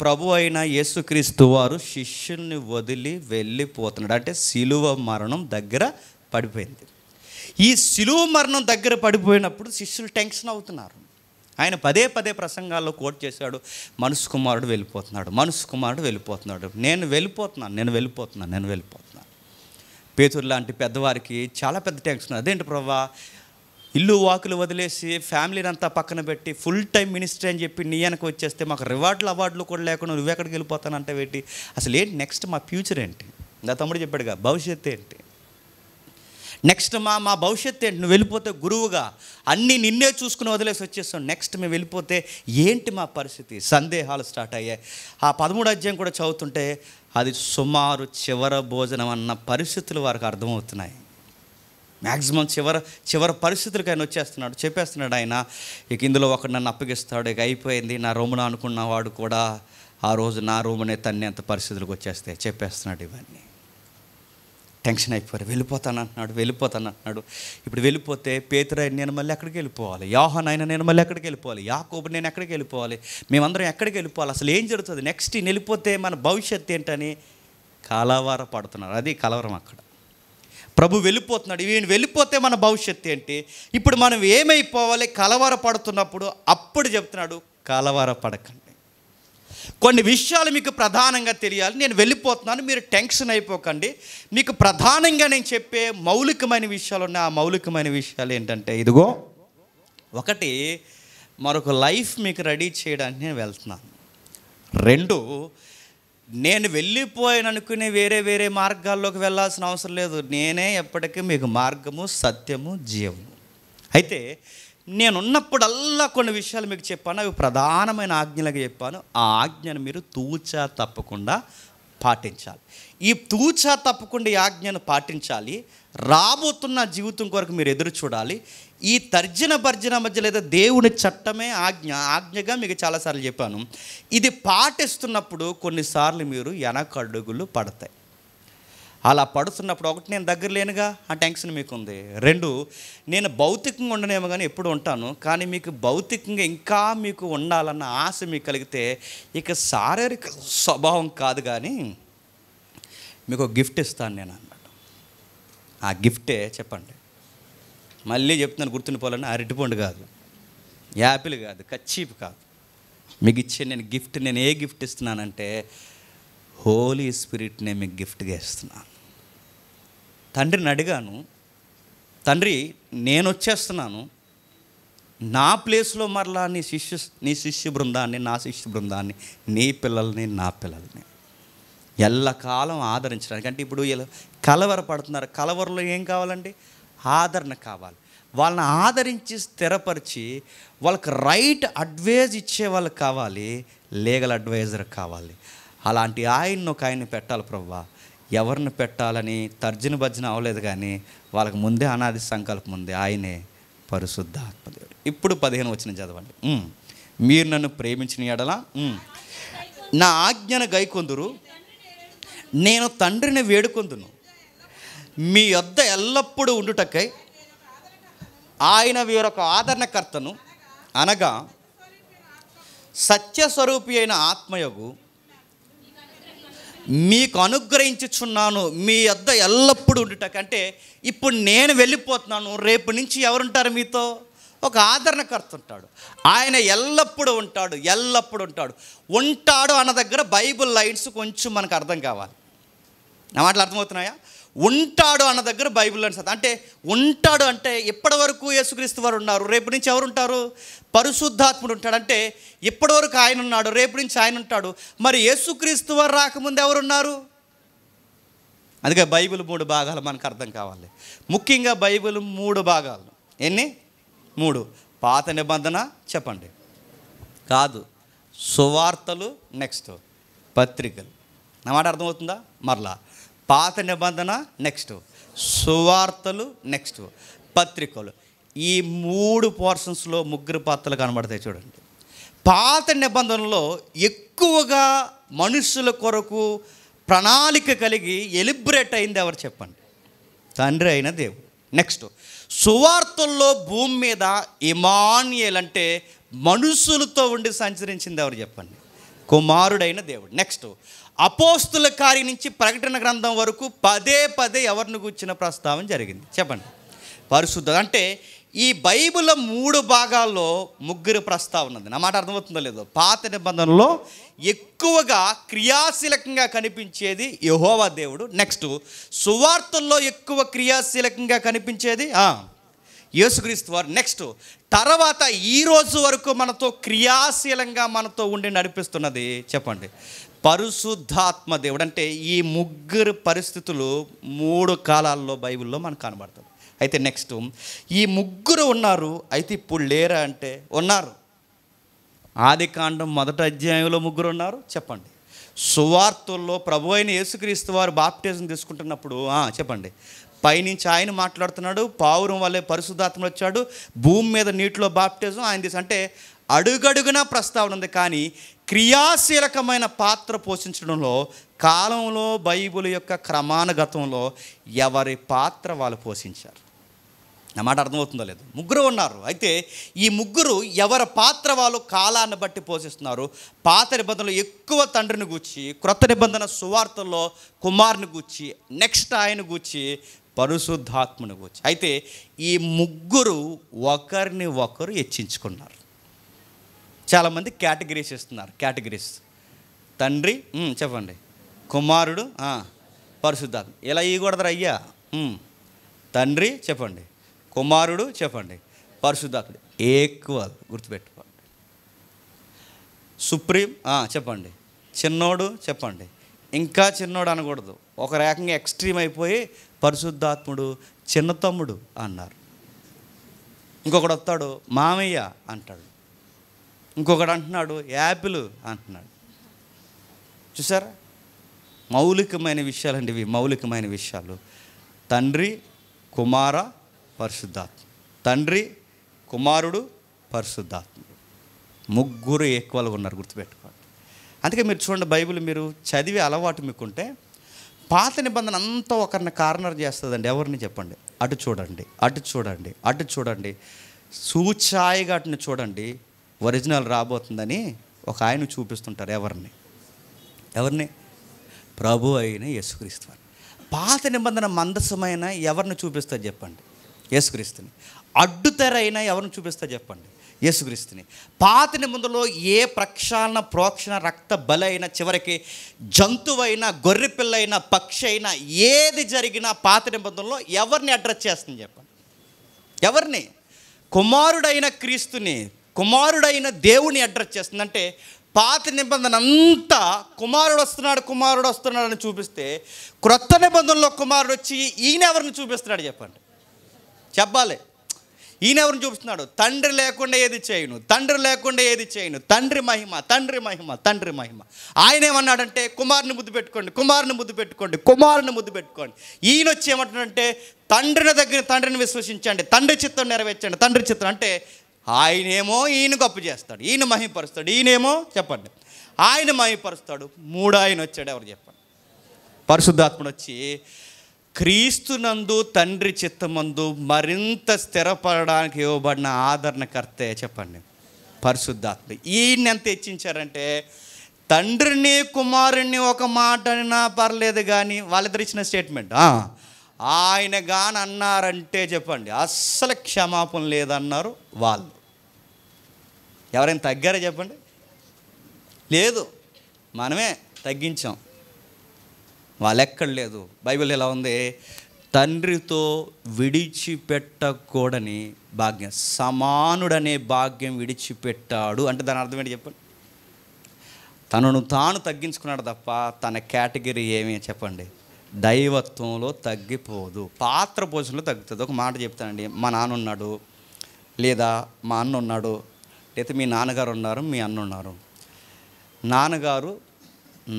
ప్రభు అయిన యేసుక్రీస్తు వారు శిష్యుల్ని వదిలి వెళ్ళిపోతున్నాడు అంటే శిలువ మరణం దగ్గర పడిపోయింది ఈ శిలువ మరణం దగ్గర పడిపోయినప్పుడు శిష్యులు టెన్షన్ అవుతున్నారు ఆయన పదే పదే ప్రసంగాల్లో కోట్ చేశాడు మనసు కుమారుడు వెళ్ళిపోతున్నాడు మనసు కుమారుడు వెళ్ళిపోతున్నాడు నేను వెళ్ళిపోతున్నాను నేను వెళ్ళిపోతున్నాను నేను వెళ్ళిపోతున్నాను పేతురు లాంటి పెద్దవారికి చాలా పెద్ద టెన్షన్ అదేంటి ప్రభా ఇల్లు వాకులు వదిలేసి ఫ్యామిలీని అంతా పక్కన పెట్టి ఫుల్ టైం మినిస్ట్రీ అని చెప్పి నీ వెనక వచ్చేస్తే మాకు రివార్డులు అవార్డులు కూడా లేకుండా ఎక్కడికి వెళ్ళిపోతానంటే ఏంటి అసలు ఏంటి నెక్స్ట్ మా ఫ్యూచర్ ఏంటి నా తమ్ముడు చెప్పాడుగా భవిష్యత్తు ఏంటి నెక్స్ట్ మా మా భవిష్యత్తు ఏంటి నువ్వు వెళ్ళిపోతే గురువుగా అన్నీ నిన్నే చూసుకుని వదిలేసి వచ్చేస్తాం నెక్స్ట్ మేము వెళ్ళిపోతే ఏంటి మా పరిస్థితి సందేహాలు స్టార్ట్ అయ్యాయి ఆ పదమూడు అధ్యాయం కూడా చదువుతుంటే అది సుమారు చివర భోజనం అన్న పరిస్థితులు వారికి అర్థమవుతున్నాయి మ్యాక్సిమం చివరి చివరి పరిస్థితులకు ఆయన వచ్చేస్తున్నాడు చెప్పేస్తున్నాడు ఆయన ఇక ఇందులో ఒకడు నన్ను అప్పగిస్తాడు ఇక అయిపోయింది నా రూమున అనుకున్న వాడు కూడా ఆ రోజు నా రూమునే తన్నేంత పరిస్థితులకు వచ్చేస్తే చెప్పేస్తున్నాడు ఇవన్నీ టెన్షన్ అయిపోయారు వెళ్ళిపోతాను అంటున్నాడు వెళ్ళిపోతాను అంటున్నాడు ఇప్పుడు వెళ్ళిపోతే పేతురాయన నేను మళ్ళీ ఎక్కడికి వెళ్ళిపోవాలి యాహన్ ఆయన నేను మళ్ళీ ఎక్కడికి వెళ్ళిపోవాలి యాకోబు నేను ఎక్కడికి వెళ్ళిపోవాలి మేమందరం ఎక్కడికి వెళ్ళిపోవాలి అసలు ఏం జరుగుతుంది నెక్స్ట్ వెళ్ళిపోతే మన భవిష్యత్ ఏంటని కలవర పడుతున్నారు అది కలవరం అక్కడ ప్రభు వెళ్ళిపోతున్నాడు ఈయన వెళ్ళిపోతే మన భవిష్యత్తు ఏంటి ఇప్పుడు మనం ఏమైపోవాలి పడుతున్నప్పుడు అప్పుడు చెప్తున్నాడు పడకండి కొన్ని విషయాలు మీకు ప్రధానంగా తెలియాలి నేను వెళ్ళిపోతున్నాను మీరు టెన్షన్ అయిపోకండి మీకు ప్రధానంగా నేను చెప్పే మౌలికమైన విషయాలు ఉన్నాయి ఆ మౌలికమైన విషయాలు ఏంటంటే ఇదిగో ఒకటి మరొక లైఫ్ మీకు రెడీ చేయడానికి నేను వెళ్తున్నాను రెండు నేను వెళ్ళిపోయాను అనుకునే వేరే వేరే మార్గాల్లోకి వెళ్ళాల్సిన అవసరం లేదు నేనే ఎప్పటికీ మీకు మార్గము సత్యము జీవము అయితే నేనున్నప్పుడల్లా కొన్ని విషయాలు మీకు చెప్పాను అవి ప్రధానమైన ఆజ్ఞలుగా చెప్పాను ఆ ఆజ్ఞను మీరు తూచా తప్పకుండా పాటించాలి ఈ తూచా తప్పకుండా ఈ ఆజ్ఞను పాటించాలి రాబోతున్న జీవితం కొరకు మీరు ఎదురు చూడాలి ఈ తర్జన భర్జన మధ్య లేదా దేవుని చట్టమే ఆజ్ఞ ఆజ్ఞగా మీకు చాలాసార్లు చెప్పాను ఇది పాటిస్తున్నప్పుడు కొన్నిసార్లు మీరు వెనకడుగులు పడతాయి అలా పడుతున్నప్పుడు ఒకటి నేను దగ్గర లేనుగా ఆ ట్యాంక్షన్ మీకు ఉంది రెండు నేను భౌతికంగా ఉండనేమో కానీ ఎప్పుడు ఉంటాను కానీ మీకు భౌతికంగా ఇంకా మీకు ఉండాలన్న ఆశ మీకు కలిగితే ఇక శారీరక స్వభావం కాదు కానీ మీకు గిఫ్ట్ ఇస్తాను నేను ఆ గిఫ్టే చెప్పండి మళ్ళీ చెప్తున్నాను గుర్తుండిపోవాలని అరటిపండు కాదు యాపిల్ కాదు కచ్చీపు కాదు మీకు ఇచ్చే నేను గిఫ్ట్ నేను ఏ గిఫ్ట్ ఇస్తున్నానంటే హోలీ స్పిరిట్ నేను మీకు గిఫ్ట్గా ఇస్తున్నాను తండ్రిని అడిగాను తండ్రి నేను వచ్చేస్తున్నాను నా ప్లేస్లో మరలా నీ శిష్యు నీ శిష్య బృందాన్ని నా శిష్య బృందాన్ని నీ పిల్లల్ని నా పిల్లల్ని ఎల్లకాలం ఆదరించడానికి అంటే ఇప్పుడు వీళ్ళు కలవరపడుతున్నారు కలవరలో ఏం కావాలండి ఆదరణ కావాలి వాళ్ళని ఆదరించి స్థిరపరిచి వాళ్ళకి రైట్ అడ్వైజ్ ఇచ్చే వాళ్ళకి కావాలి లీగల్ అడ్వైజర్ కావాలి అలాంటి ఆయన్ని ఒక ఆయన్ని పెట్టాలి ప్రవ్వా ఎవరిని పెట్టాలని తర్జన భర్జన అవ్వలేదు కానీ వాళ్ళకి ముందే అనాది సంకల్పం ఉంది ఆయనే పరిశుద్ధాత్మదేవుడు ఇప్పుడు పదిహేను వచ్చిన చదవండి మీరు నన్ను ప్రేమించిన ఎడలా నా ఆజ్ఞను గైకొందురు నేను తండ్రిని వేడుకొందును మీ యొద్ద ఎల్లప్పుడూ ఉండుటకై ఆయన వీరొక ఆదరణకర్తను అనగా సత్యస్వరూపి అయిన ఆత్మయగు మీకు అనుగ్రహించుచున్నాను మీ యొద్ద ఎల్లప్పుడూ ఉండుటకు అంటే ఇప్పుడు నేను వెళ్ళిపోతున్నాను రేపు నుంచి ఎవరుంటారు మీతో ఒక ఆదరణకర్త ఉంటాడు ఆయన ఎల్లప్పుడూ ఉంటాడు ఎల్లప్పుడూ ఉంటాడు ఉంటాడు అన్న దగ్గర బైబుల్ లైన్స్ కొంచెం మనకు అర్థం కావాలి నా మాటలు అర్థమవుతున్నాయా ఉంటాడు అన్న దగ్గర బైబిల్ అని అంటే ఉంటాడు అంటే ఎప్పటి వరకు యేసుక్రీస్తు వారు ఉన్నారు రేపు నుంచి ఎవరు ఉంటారు పరిశుద్ధాత్ముడు ఉంటాడు అంటే ఇప్పటి వరకు ఆయన ఉన్నాడు రేపు నుంచి ఆయన ఉంటాడు మరి యేసుక్రీస్తు వారు రాకముందు ఎవరున్నారు అందుకే బైబిల్ మూడు భాగాలు మనకు అర్థం కావాలి ముఖ్యంగా బైబిల్ మూడు భాగాలు ఎన్ని మూడు పాత నిబంధన చెప్పండి కాదు సువార్తలు నెక్స్ట్ పత్రికలు నా మాట అర్థమవుతుందా మరలా పాత నిబంధన నెక్స్ట్ సువార్తలు నెక్స్ట్ పత్రికలు ఈ మూడు పోర్షన్స్లో ముగ్గురు పాత్రలు కనబడతాయి చూడండి పాత నిబంధనలో ఎక్కువగా మనుషుల కొరకు ప్రణాళిక కలిగి ఎలిబ్రేట్ అయింది ఎవరు చెప్పండి తండ్రి అయిన దేవుడు నెక్స్ట్ సువార్తల్లో భూమి మీద ఇమాన్యుయల్ అంటే మనుషులతో ఉండి సంచరించింది ఎవరు చెప్పండి కుమారుడైన దేవుడు నెక్స్ట్ అపోస్తుల కారి నుంచి ప్రకటన గ్రంథం వరకు పదే పదే ఎవరిని కూర్చిన ప్రస్తావన జరిగింది చెప్పండి పరిశుద్ధ అంటే ఈ బైబిల్ మూడు భాగాల్లో ముగ్గురు ప్రస్తావన ఉంది నా మాట అర్థమవుతుందో లేదో పాత నిబంధనలో ఎక్కువగా క్రియాశీలకంగా కనిపించేది యహోవా దేవుడు నెక్స్ట్ సువార్తల్లో ఎక్కువ క్రియాశీలకంగా కనిపించేది యేసుక్రీస్తు వారు నెక్స్ట్ తర్వాత ఈరోజు వరకు మనతో క్రియాశీలంగా మనతో ఉండి నడిపిస్తున్నది చెప్పండి పరిశుద్ధాత్మ దేవుడు అంటే ఈ ముగ్గురు పరిస్థితులు మూడు కాలాల్లో బైబిల్లో మనకు కనబడుతుంది అయితే నెక్స్ట్ ఈ ముగ్గురు ఉన్నారు అయితే ఇప్పుడు లేరా అంటే ఉన్నారు ఆది కాండం మొదటి అధ్యాయంలో ముగ్గురు ఉన్నారు చెప్పండి సువార్తల్లో ప్రభు అయిన యేసుక్రీస్తు వారు బాప్టిజం తీసుకుంటున్నప్పుడు చెప్పండి పైనుంచి ఆయన మాట్లాడుతున్నాడు పావురం వల్లే పరిశుద్ధాత్మ వచ్చాడు భూమి మీద నీటిలో బాప్టిజం ఆయన తీసి అంటే అడుగడుగునా ప్రస్తావన ఉంది కానీ క్రియాశీలకమైన పాత్ర పోషించడంలో కాలంలో బైబుల్ యొక్క క్రమానుగతంలో ఎవరి పాత్ర వాళ్ళు పోషించారు నా మాట అర్థమవుతుందో లేదు ముగ్గురు ఉన్నారు అయితే ఈ ముగ్గురు ఎవరి పాత్ర వాళ్ళు కాలాన్ని బట్టి పోషిస్తున్నారు పాత నిబంధనలు ఎక్కువ తండ్రిని గూర్చి క్రొత్త నిబంధన సువార్తల్లో కుమారుని గూర్చి నెక్స్ట్ ఆయన గూర్చి పరిశుద్ధాత్మను గూర్చి అయితే ఈ ముగ్గురు ఒకరిని ఒకరు హెచ్చించుకున్నారు చాలామంది కేటగిరీస్ ఇస్తున్నారు కేటగిరీస్ తండ్రి చెప్పండి కుమారుడు పరిశుద్ధాత్మ ఇలా ఇవ్వకూడదు అయ్యా తండ్రి చెప్పండి కుమారుడు చెప్పండి పరిశుద్ధాత్ముడు ఈక్వల్ గుర్తుపెట్టుకోండి సుప్రీం చెప్పండి చిన్నోడు చెప్పండి ఇంకా చిన్నోడు అనకూడదు ఒక రకంగా ఎక్స్ట్రీమ్ అయిపోయి పరిశుద్ధాత్ముడు చిన్న తమ్ముడు అన్నారు ఇంకొకడు వస్తాడు మామయ్య అంటాడు ఇంకొకడు అంటున్నాడు యాపిల్ అంటున్నాడు చూసారా మౌలికమైన విషయాలు అండి ఇవి మౌలికమైన విషయాలు తండ్రి కుమార పరిశుద్ధాత్మ తండ్రి కుమారుడు పరిశుద్ధాత్ముడు ముగ్గురు ఎక్కువలుగా ఉన్నారు గుర్తుపెట్టుకోండి అందుకే మీరు చూడండి బైబిల్ మీరు చదివి అలవాటు మీకుంటే పాత నిబంధన అంతా ఒకరిని కార్నర్ చేస్తుందండి ఎవరిని చెప్పండి అటు చూడండి అటు చూడండి అటు చూడండి సూచాయిగా అటుని చూడండి ఒరిజినల్ రాబోతుందని ఒక ఆయన చూపిస్తుంటారు ఎవరిని ఎవరిని ప్రభు అయిన యేసుక్రీస్తు పాత నిబంధన మందసమైన ఎవరిని చూపిస్తారు చెప్పండి యేసుక్రీస్తుని అడ్డుతెరైన అయినా ఎవరిని చూపిస్తారు చెప్పండి యేసుక్రీస్తుని పాత నిబంధనలో ఏ ప్రక్షాళన ప్రోక్షణ రక్త బలైన చివరికి జంతువైనా గొర్రె పక్షి అయినా ఏది జరిగినా పాత నిబంధనలో ఎవరిని అడ్రస్ చేస్తుంది చెప్పండి ఎవరిని కుమారుడైన క్రీస్తుని కుమారుడైన దేవుని అడ్రస్ చేస్తుందంటే పాత నిబంధన అంతా కుమారుడు వస్తున్నాడు కుమారుడు వస్తున్నాడు అని చూపిస్తే క్రొత్త నిబంధనలో కుమారుడు వచ్చి ఈయన ఎవరిని చూపిస్తున్నాడు చెప్పండి చెప్పాలి ఈయన ఎవరిని చూపిస్తున్నాడు తండ్రి లేకుండా ఏది చేయను తండ్రి లేకుండా ఏది చేయను తండ్రి మహిమ తండ్రి మహిమ తండ్రి మహిమ ఆయన ఏమన్నాడంటే కుమారుని ముద్దు పెట్టుకోండి కుమారుని ముద్దు పెట్టుకోండి కుమారుని ముద్దు పెట్టుకోండి ఈయన వచ్చి ఏమంటాడంటే తండ్రిని దగ్గర తండ్రిని విశ్వసించండి తండ్రి చిత్తం నెరవేర్చండి తండ్రి చిత్తం అంటే ఆయనేమో ఈయన గొప్ప చేస్తాడు ఈయన మహిమపరుస్తాడు ఈయనేమో చెప్పండి ఆయన మహిమపరుస్తాడు మూడు ఆయన వచ్చాడు ఎవరు చెప్పండి పరిశుద్ధాత్ముడు వచ్చి క్రీస్తునందు తండ్రి చిత్తమందు మరింత స్థిరపడడానికి ఇవ్వబడిన ఆదరణకర్తే చెప్పండి పరిశుద్ధాత్మ ఈయన్ని ఎంత హెచ్చించారంటే తండ్రిని కుమారుణ్ణి ఒక మాట అయినా పర్లేదు కానీ వాళ్ళిద్దరు ఇచ్చిన స్టేట్మెంట్ ఆయన గాని అన్నారంటే చెప్పండి అస్సలు క్షమాపణ లేదన్నారు వాళ్ళు ఎవరైనా తగ్గారా చెప్పండి లేదు మనమే తగ్గించాం వాళ్ళెక్కడ లేదు బైబిల్ ఎలా ఉంది తండ్రితో విడిచిపెట్టకూడని భాగ్యం సమానుడనే భాగ్యం విడిచిపెట్టాడు అంటే దాని అర్థం ఏంటి చెప్పండి తనను తాను తగ్గించుకున్నాడు తప్ప తన కేటగిరీ ఏమీ చెప్పండి దైవత్వంలో తగ్గిపోదు పాత్ర పోషణలో తగ్గుతుంది ఒక మాట చెప్తానండి మా నాన్న ఉన్నాడు లేదా మా అన్న ఉన్నాడు లేదా మీ నాన్నగారు ఉన్నారు మీ అన్న ఉన్నారు నాన్నగారు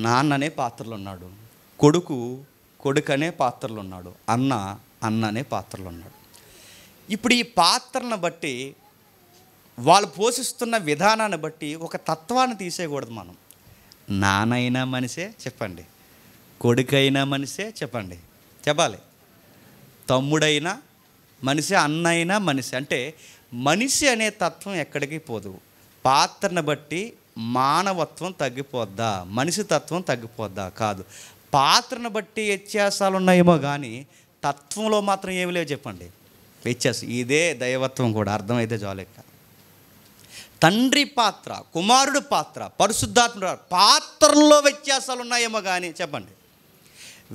నాన్ననే పాత్రలు ఉన్నాడు కొడుకు కొడుకనే పాత్రలు ఉన్నాడు అన్న అన్ననే పాత్రలు ఉన్నాడు ఇప్పుడు ఈ పాత్రను బట్టి వాళ్ళు పోషిస్తున్న విధానాన్ని బట్టి ఒక తత్వాన్ని తీసేయకూడదు మనం నానైనా మనిషే చెప్పండి కొడుకైనా మనిషే చెప్పండి చెప్పాలి తమ్ముడైనా మనిషి అన్నైనా మనిషి అంటే మనిషి అనే తత్వం ఎక్కడికి పోదు పాత్రను బట్టి మానవత్వం తగ్గిపోద్దా మనిషి తత్వం తగ్గిపోద్దా కాదు పాత్రను బట్టి వ్యత్యాసాలు ఉన్నాయేమో కానీ తత్వంలో మాత్రం ఏమి లేవు చెప్పండి వ్యత్యాసం ఇదే దైవత్వం కూడా అర్థమైతే జాలెక్క తండ్రి పాత్ర కుమారుడు పాత్ర పరిశుద్ధాత్మ పాత్రల్లో వ్యత్యాసాలు ఉన్నాయేమో కానీ చెప్పండి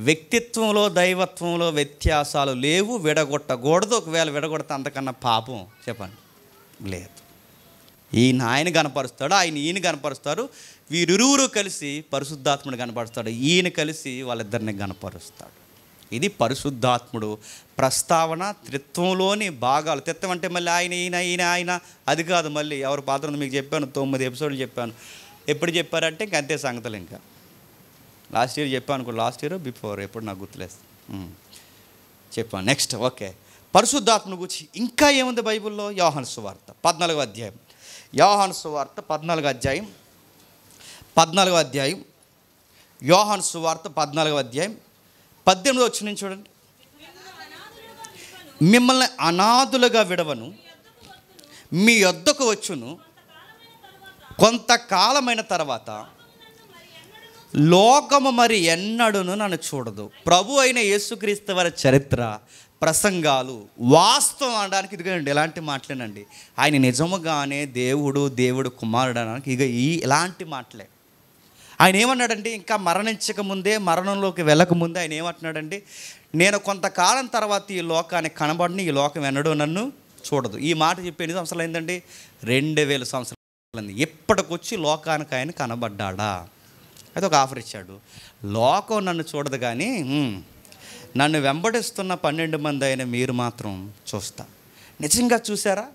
వ్యక్తిత్వంలో దైవత్వంలో వ్యత్యాసాలు లేవు విడగొట్టకూడదు ఒకవేళ విడగొడితే అంతకన్నా పాపం చెప్పండి లేదు ఈయన ఆయన కనపరుస్తాడు ఆయన ఈయన కనపరుస్తారు వీరిరువురు కలిసి పరిశుద్ధాత్ముడు కనపరుస్తాడు ఈయన కలిసి వాళ్ళిద్దరిని కనపరుస్తాడు ఇది పరిశుద్ధాత్ముడు ప్రస్తావన త్రిత్వంలోని భాగాలు త్రిత్వం అంటే మళ్ళీ ఆయన ఈయన ఈయన ఆయన అది కాదు మళ్ళీ ఎవరి పాత్ర మీకు చెప్పాను తొమ్మిది ఎపిసోడ్లు చెప్పాను ఎప్పుడు చెప్పారంటే ఇంక అంతే సంగతులు ఇంకా లాస్ట్ ఇయర్ చెప్పాను అనుకో లాస్ట్ ఇయర్ బిఫోర్ ఎప్పుడు నాకు గుర్తులేదు చెప్పాను నెక్స్ట్ ఓకే పరిశుద్ధాత్మను గురించి ఇంకా ఏముంది బైబిల్లో యోహన్ సువార్త పద్నాలుగో అధ్యాయం యోహన్ సువార్త పద్నాలుగో అధ్యాయం పద్నాలుగో అధ్యాయం యోహన్ సువార్త పద్నాలుగో అధ్యాయం పద్దెనిమిది వచ్చి చూడండి మిమ్మల్ని అనాథులుగా విడవను మీ వద్దకు వచ్చును కొంతకాలమైన తర్వాత లోకము మరి ఎన్నడూను నన్ను చూడదు ప్రభు అయిన యేసుక్రీస్తు వారి చరిత్ర ప్రసంగాలు వాస్తవం అనడానికి ఇదిగోనండి ఎలాంటి మాటలేనండి ఆయన నిజముగానే దేవుడు దేవుడు కుమారుడు అనడానికి ఇక ఈ ఎలాంటి మాటలే ఆయన ఏమన్నాడండి ఇంకా మరణించక ముందే మరణంలోకి వెళ్ళకముందే ఆయన ఏమంటున్నాడండి నేను కొంతకాలం తర్వాత ఈ లోకానికి కనబడిని ఈ లోకం ఎన్నడూ నన్ను చూడదు ఈ మాట చెప్పి ఎన్ని సంవత్సరాలు అయిందండి రెండు వేల సంవత్సరాలు ఇప్పటికొచ్చి లోకానికి ఆయన కనబడ్డాడా అయితే ఒక ఆఫర్ ఇచ్చాడు లోకం నన్ను చూడదు కానీ నన్ను వెంబడిస్తున్న పన్నెండు మంది అయిన మీరు మాత్రం చూస్తా నిజంగా చూసారా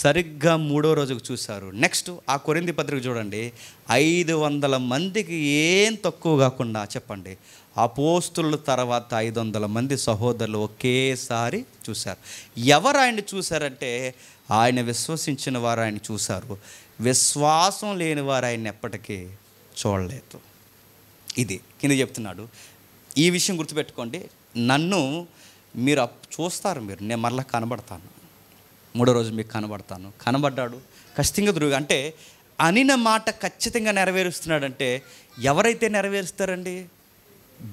సరిగ్గా మూడో రోజుకు చూశారు నెక్స్ట్ ఆ కొరింది పత్రిక చూడండి ఐదు వందల మందికి ఏం తక్కువ కాకుండా చెప్పండి ఆ పోస్తుల తర్వాత ఐదు వందల మంది సహోదరులు ఒకేసారి చూశారు ఎవరు ఆయన చూశారంటే ఆయన విశ్వసించిన వారు ఆయన చూశారు విశ్వాసం లేని వారు ఆయన ఎప్పటికీ చూడలేదు ఇది కింద చెప్తున్నాడు ఈ విషయం గుర్తుపెట్టుకోండి నన్ను మీరు చూస్తారు మీరు నేను మరలా కనబడతాను మూడో రోజు మీకు కనబడతాను కనబడ్డాడు ఖచ్చితంగా దొరుకు అంటే అనిన మాట ఖచ్చితంగా నెరవేరుస్తున్నాడంటే ఎవరైతే నెరవేరుస్తారండి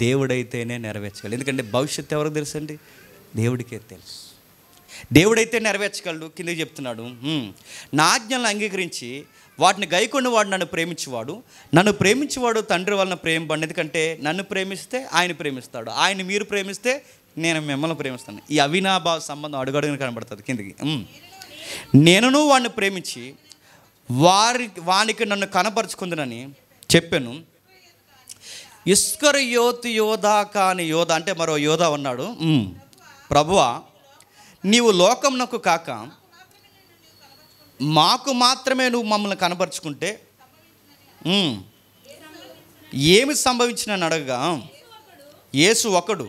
దేవుడైతేనే నెరవేర్చగలడు ఎందుకంటే భవిష్యత్తు ఎవరికి అండి దేవుడికే తెలుసు దేవుడైతే నెరవేర్చగలడు కిందకి చెప్తున్నాడు నా ఆజ్ఞలను అంగీకరించి వాటిని గైకొన్న వాడు నన్ను ప్రేమించేవాడు నన్ను ప్రేమించేవాడు తండ్రి వలన ప్రేమ ఎందుకంటే నన్ను ప్రేమిస్తే ఆయన ప్రేమిస్తాడు ఆయన మీరు ప్రేమిస్తే నేను మిమ్మల్ని ప్రేమిస్తాను ఈ అవినాభావ సంబంధం అడుగడుగుని కనబడుతుంది కిందికి నేనును వాడిని ప్రేమించి వారి వానికి నన్ను కనపరుచుకుందనని చెప్పాను ఇస్కర యోతి యోధా కాని యోధ అంటే మరో యోధ ఉన్నాడు ప్రభువా నీవు లోకం నాకు కాక మాకు మాత్రమే నువ్వు మమ్మల్ని కనపరుచుకుంటే ఏమి సంభవించిన అడగగా యేసు ఒకడు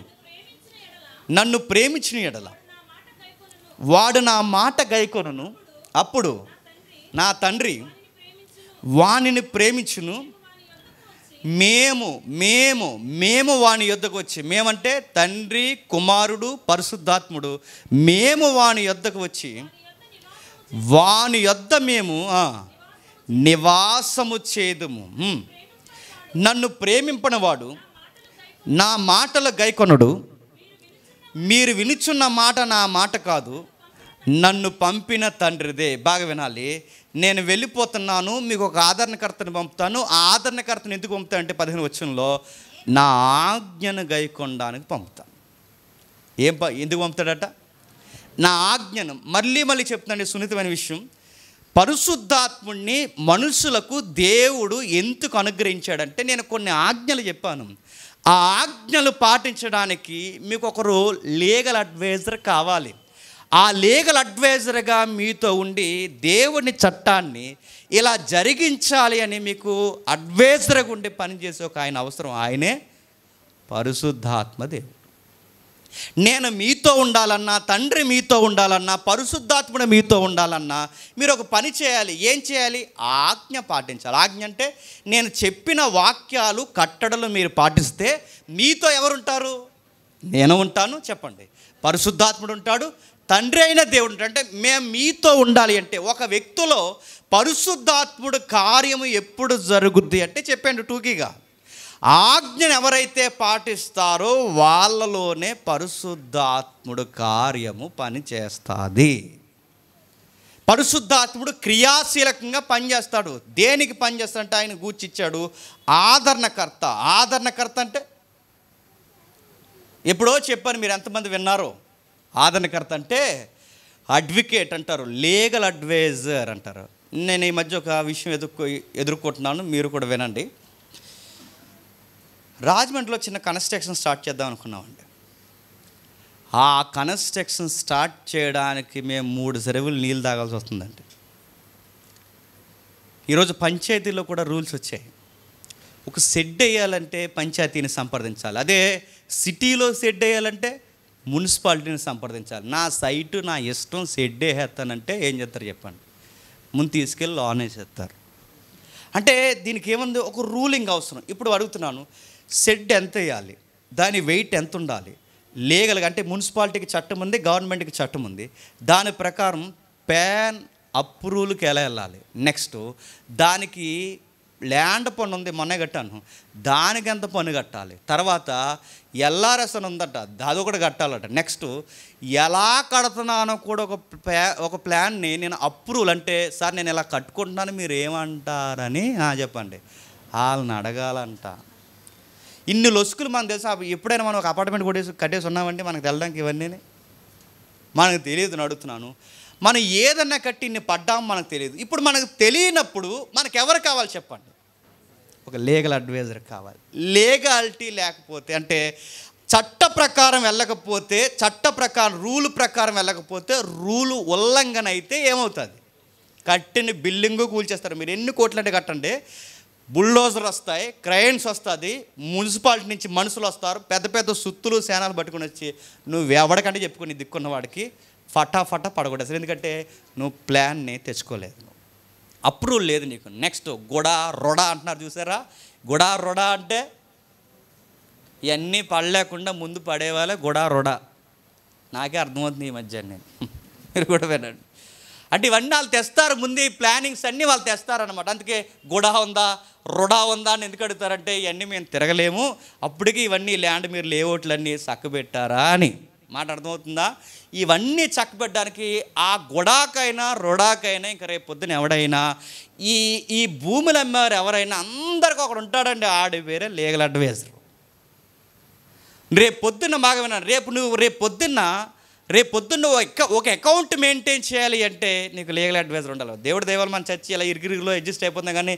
నన్ను ప్రేమించిన ఎడల వాడు నా మాట గైకొనను అప్పుడు నా తండ్రి వానిని ప్రేమించును మేము మేము మేము వాని యొద్దకు వచ్చి మేమంటే తండ్రి కుమారుడు పరిశుద్ధాత్ముడు మేము వాని యొద్దకు వచ్చి వాని యొద్ద మేము నివాసము చేదుము నన్ను ప్రేమింపనవాడు నా మాటల గైకొనుడు మీరు వినిచున్న మాట నా మాట కాదు నన్ను పంపిన తండ్రిదే బాగా వినాలి నేను వెళ్ళిపోతున్నాను మీకు ఒక ఆదరణకర్తను పంపుతాను ఆ ఆదరణకర్తను ఎందుకు పంపుతాను అంటే పదిహేను వచ్చంలో నా ఆజ్ఞను గైకొనడానికి పంపుతాను ఏం ఎందుకు పంపుతాడట నా ఆజ్ఞను మళ్ళీ మళ్ళీ చెప్తున్నాను సున్నితమైన విషయం పరిశుద్ధాత్ముణ్ణి మనుషులకు దేవుడు ఎందుకు అనుగ్రహించాడంటే నేను కొన్ని ఆజ్ఞలు చెప్పాను ఆ ఆజ్ఞలు పాటించడానికి మీకు ఒకరు లీగల్ అడ్వైజర్ కావాలి ఆ లీగల్ అడ్వైజర్గా మీతో ఉండి దేవుని చట్టాన్ని ఇలా జరిగించాలి అని మీకు అడ్వైజర్గా ఉండి పనిచేసే ఒక ఆయన అవసరం ఆయనే పరిశుద్ధాత్మ దేవుడు నేను మీతో ఉండాలన్నా తండ్రి మీతో ఉండాలన్నా పరిశుద్ధాత్మడు మీతో ఉండాలన్నా మీరు ఒక పని చేయాలి ఏం చేయాలి ఆజ్ఞ పాటించాలి ఆజ్ఞ అంటే నేను చెప్పిన వాక్యాలు కట్టడలు మీరు పాటిస్తే మీతో ఎవరుంటారు నేను ఉంటాను చెప్పండి పరిశుద్ధాత్ముడు ఉంటాడు తండ్రి అయిన దేవుడు అంటే మేము మీతో ఉండాలి అంటే ఒక వ్యక్తిలో పరిశుద్ధాత్ముడు కార్యము ఎప్పుడు జరుగుద్ది అంటే చెప్పండి టూకీగా ఆజ్ఞను ఎవరైతే పాటిస్తారో వాళ్ళలోనే పరిశుద్ధాత్ముడు కార్యము పనిచేస్తుంది పరిశుద్ధాత్ముడు క్రియాశీలకంగా పనిచేస్తాడు దేనికి పనిచేస్తాడంటే ఆయన గూర్చిచ్చాడు ఆదరణకర్త ఆదరణకర్త అంటే ఎప్పుడో చెప్పాను మీరు ఎంతమంది విన్నారు ఆదరణకర్త అంటే అడ్వకేట్ అంటారు లీగల్ అడ్వైజర్ అంటారు నేను ఈ మధ్య ఒక విషయం ఎదుర్కో ఎదుర్కొంటున్నాను మీరు కూడా వినండి రాజమండ్రిలో చిన్న కన్స్ట్రక్షన్ స్టార్ట్ చేద్దాం అనుకున్నామండి ఆ కన్స్ట్రక్షన్ స్టార్ట్ చేయడానికి మేము మూడు సెరవులు నీళ్ళు తాగాల్సి వస్తుందండి ఈరోజు పంచాయతీలో కూడా రూల్స్ వచ్చాయి ఒక షెడ్ వేయాలంటే పంచాయతీని సంప్రదించాలి అదే సిటీలో షెడ్ వేయాలంటే మున్సిపాలిటీని సంప్రదించాలి నా సైటు నా ఇష్టం షెడ్ వేసేస్తానంటే ఏం చేస్తారు చెప్పండి ముందు తీసుకెళ్ళి లోన్ వేసేస్తారు అంటే దీనికి ఏముంది ఒక రూలింగ్ అవసరం ఇప్పుడు అడుగుతున్నాను షెడ్ ఎంత వేయాలి దాని వెయిట్ ఎంత ఉండాలి లీగల్గా అంటే మున్సిపాలిటీకి చట్టం ఉంది గవర్నమెంట్కి చట్టం ఉంది దాని ప్రకారం ప్యాన్ అప్రూవల్కి ఎలా వెళ్ళాలి నెక్స్ట్ దానికి ల్యాండ్ పన్ను ఉంది మొన్నే కట్టాను దానికి ఎంత పన్ను కట్టాలి తర్వాత ఎల్ఆర్ఎస్ అని ఉందట అది ఒకటి కట్టాలట నెక్స్ట్ ఎలా కడుతున్నానో కూడా ఒక ప్లా ఒక ప్లాన్ని నేను అప్రూవల్ అంటే సార్ నేను ఇలా కట్టుకుంటున్నాను మీరు ఏమంటారని చెప్పండి వాళ్ళని అడగాలంట ఇన్ని లొసుకులు మనం తెలుసు ఎప్పుడైనా మనం ఒక అపార్ట్మెంట్ కొట్టేసి కట్టేసి ఉన్నామంటే మనకు తెలడానికి ఇవన్నీ మనకు తెలియదు అడుగుతున్నాను మనం ఏదన్నా కట్టి ఇన్ని పడ్డాం మనకు తెలియదు ఇప్పుడు మనకు తెలియనప్పుడు మనకు ఎవరు కావాలి చెప్పండి ఒక లీగల్ అడ్వైజర్ కావాలి లీగాలిటీ లేకపోతే అంటే చట్ట ప్రకారం వెళ్ళకపోతే చట్ట ప్రకారం రూల్ ప్రకారం వెళ్ళకపోతే రూలు ఉల్లంఘన అయితే ఏమవుతుంది కట్టిన బిల్డింగు కూల్చేస్తారు మీరు ఎన్ని కోట్లంటే కట్టండి బుల్డోజర్ వస్తాయి క్రయన్స్ వస్తుంది మున్సిపాలిటీ నుంచి మనుషులు వస్తారు పెద్ద పెద్ద సుత్తులు సేనాలు పట్టుకుని వచ్చి నువ్వు ఎవడకంటే చెప్పుకుని దిక్కున్న వాడికి ఫటాఫట పడగొట్టేస్తారు ఎందుకంటే నువ్వు ప్లాన్ని తెచ్చుకోలేదు అప్రూవ్ లేదు నీకు నెక్స్ట్ గుడా రొడా అంటున్నారు చూసారా గుడా రొడా అంటే ఇవన్నీ పడలేకుండా ముందు పడేవాళ్ళే గుడా రొడా నాకే అర్థమవుతుంది ఈ మధ్య నేను మీరు కూడా వినండి అంటే ఇవన్నీ వాళ్ళు తెస్తారు ముందు ఈ ప్లానింగ్స్ అన్నీ వాళ్ళు తెస్తారనమాట అందుకే గుడా ఉందా రుడా ఉందా అని ఎందుకు అడుగుతారంటే ఇవన్నీ మేము తిరగలేము అప్పటికి ఇవన్నీ ల్యాండ్ మీరు లేఅవుట్లన్నీ పెట్టారా అని మాట అర్థమవుతుందా ఇవన్నీ చక్కబెట్టడానికి ఆ గుడాకైనా రొడాకైనా ఇంకా రేపు పొద్దున ఎవడైనా ఈ ఈ భూములు అమ్మేవారు ఎవరైనా అందరికీ ఒకడు ఉంటాడండి ఆడు వేరే లీగల్ అడ్వైజర్ రేపు పొద్దున్న బాగా విన్నాను రేపు నువ్వు రేపు పొద్దున్న రేపు పొద్దున్న ఒక అకౌంట్ మెయింటైన్ చేయాలి అంటే నీకు లీగల్ అడ్వైజర్ ఉండాలి దేవుడు దేవాలి మన చర్చి ఇలా ఇరిగిరిగిలో అడ్జస్ట్ అయిపోతుంది కానీ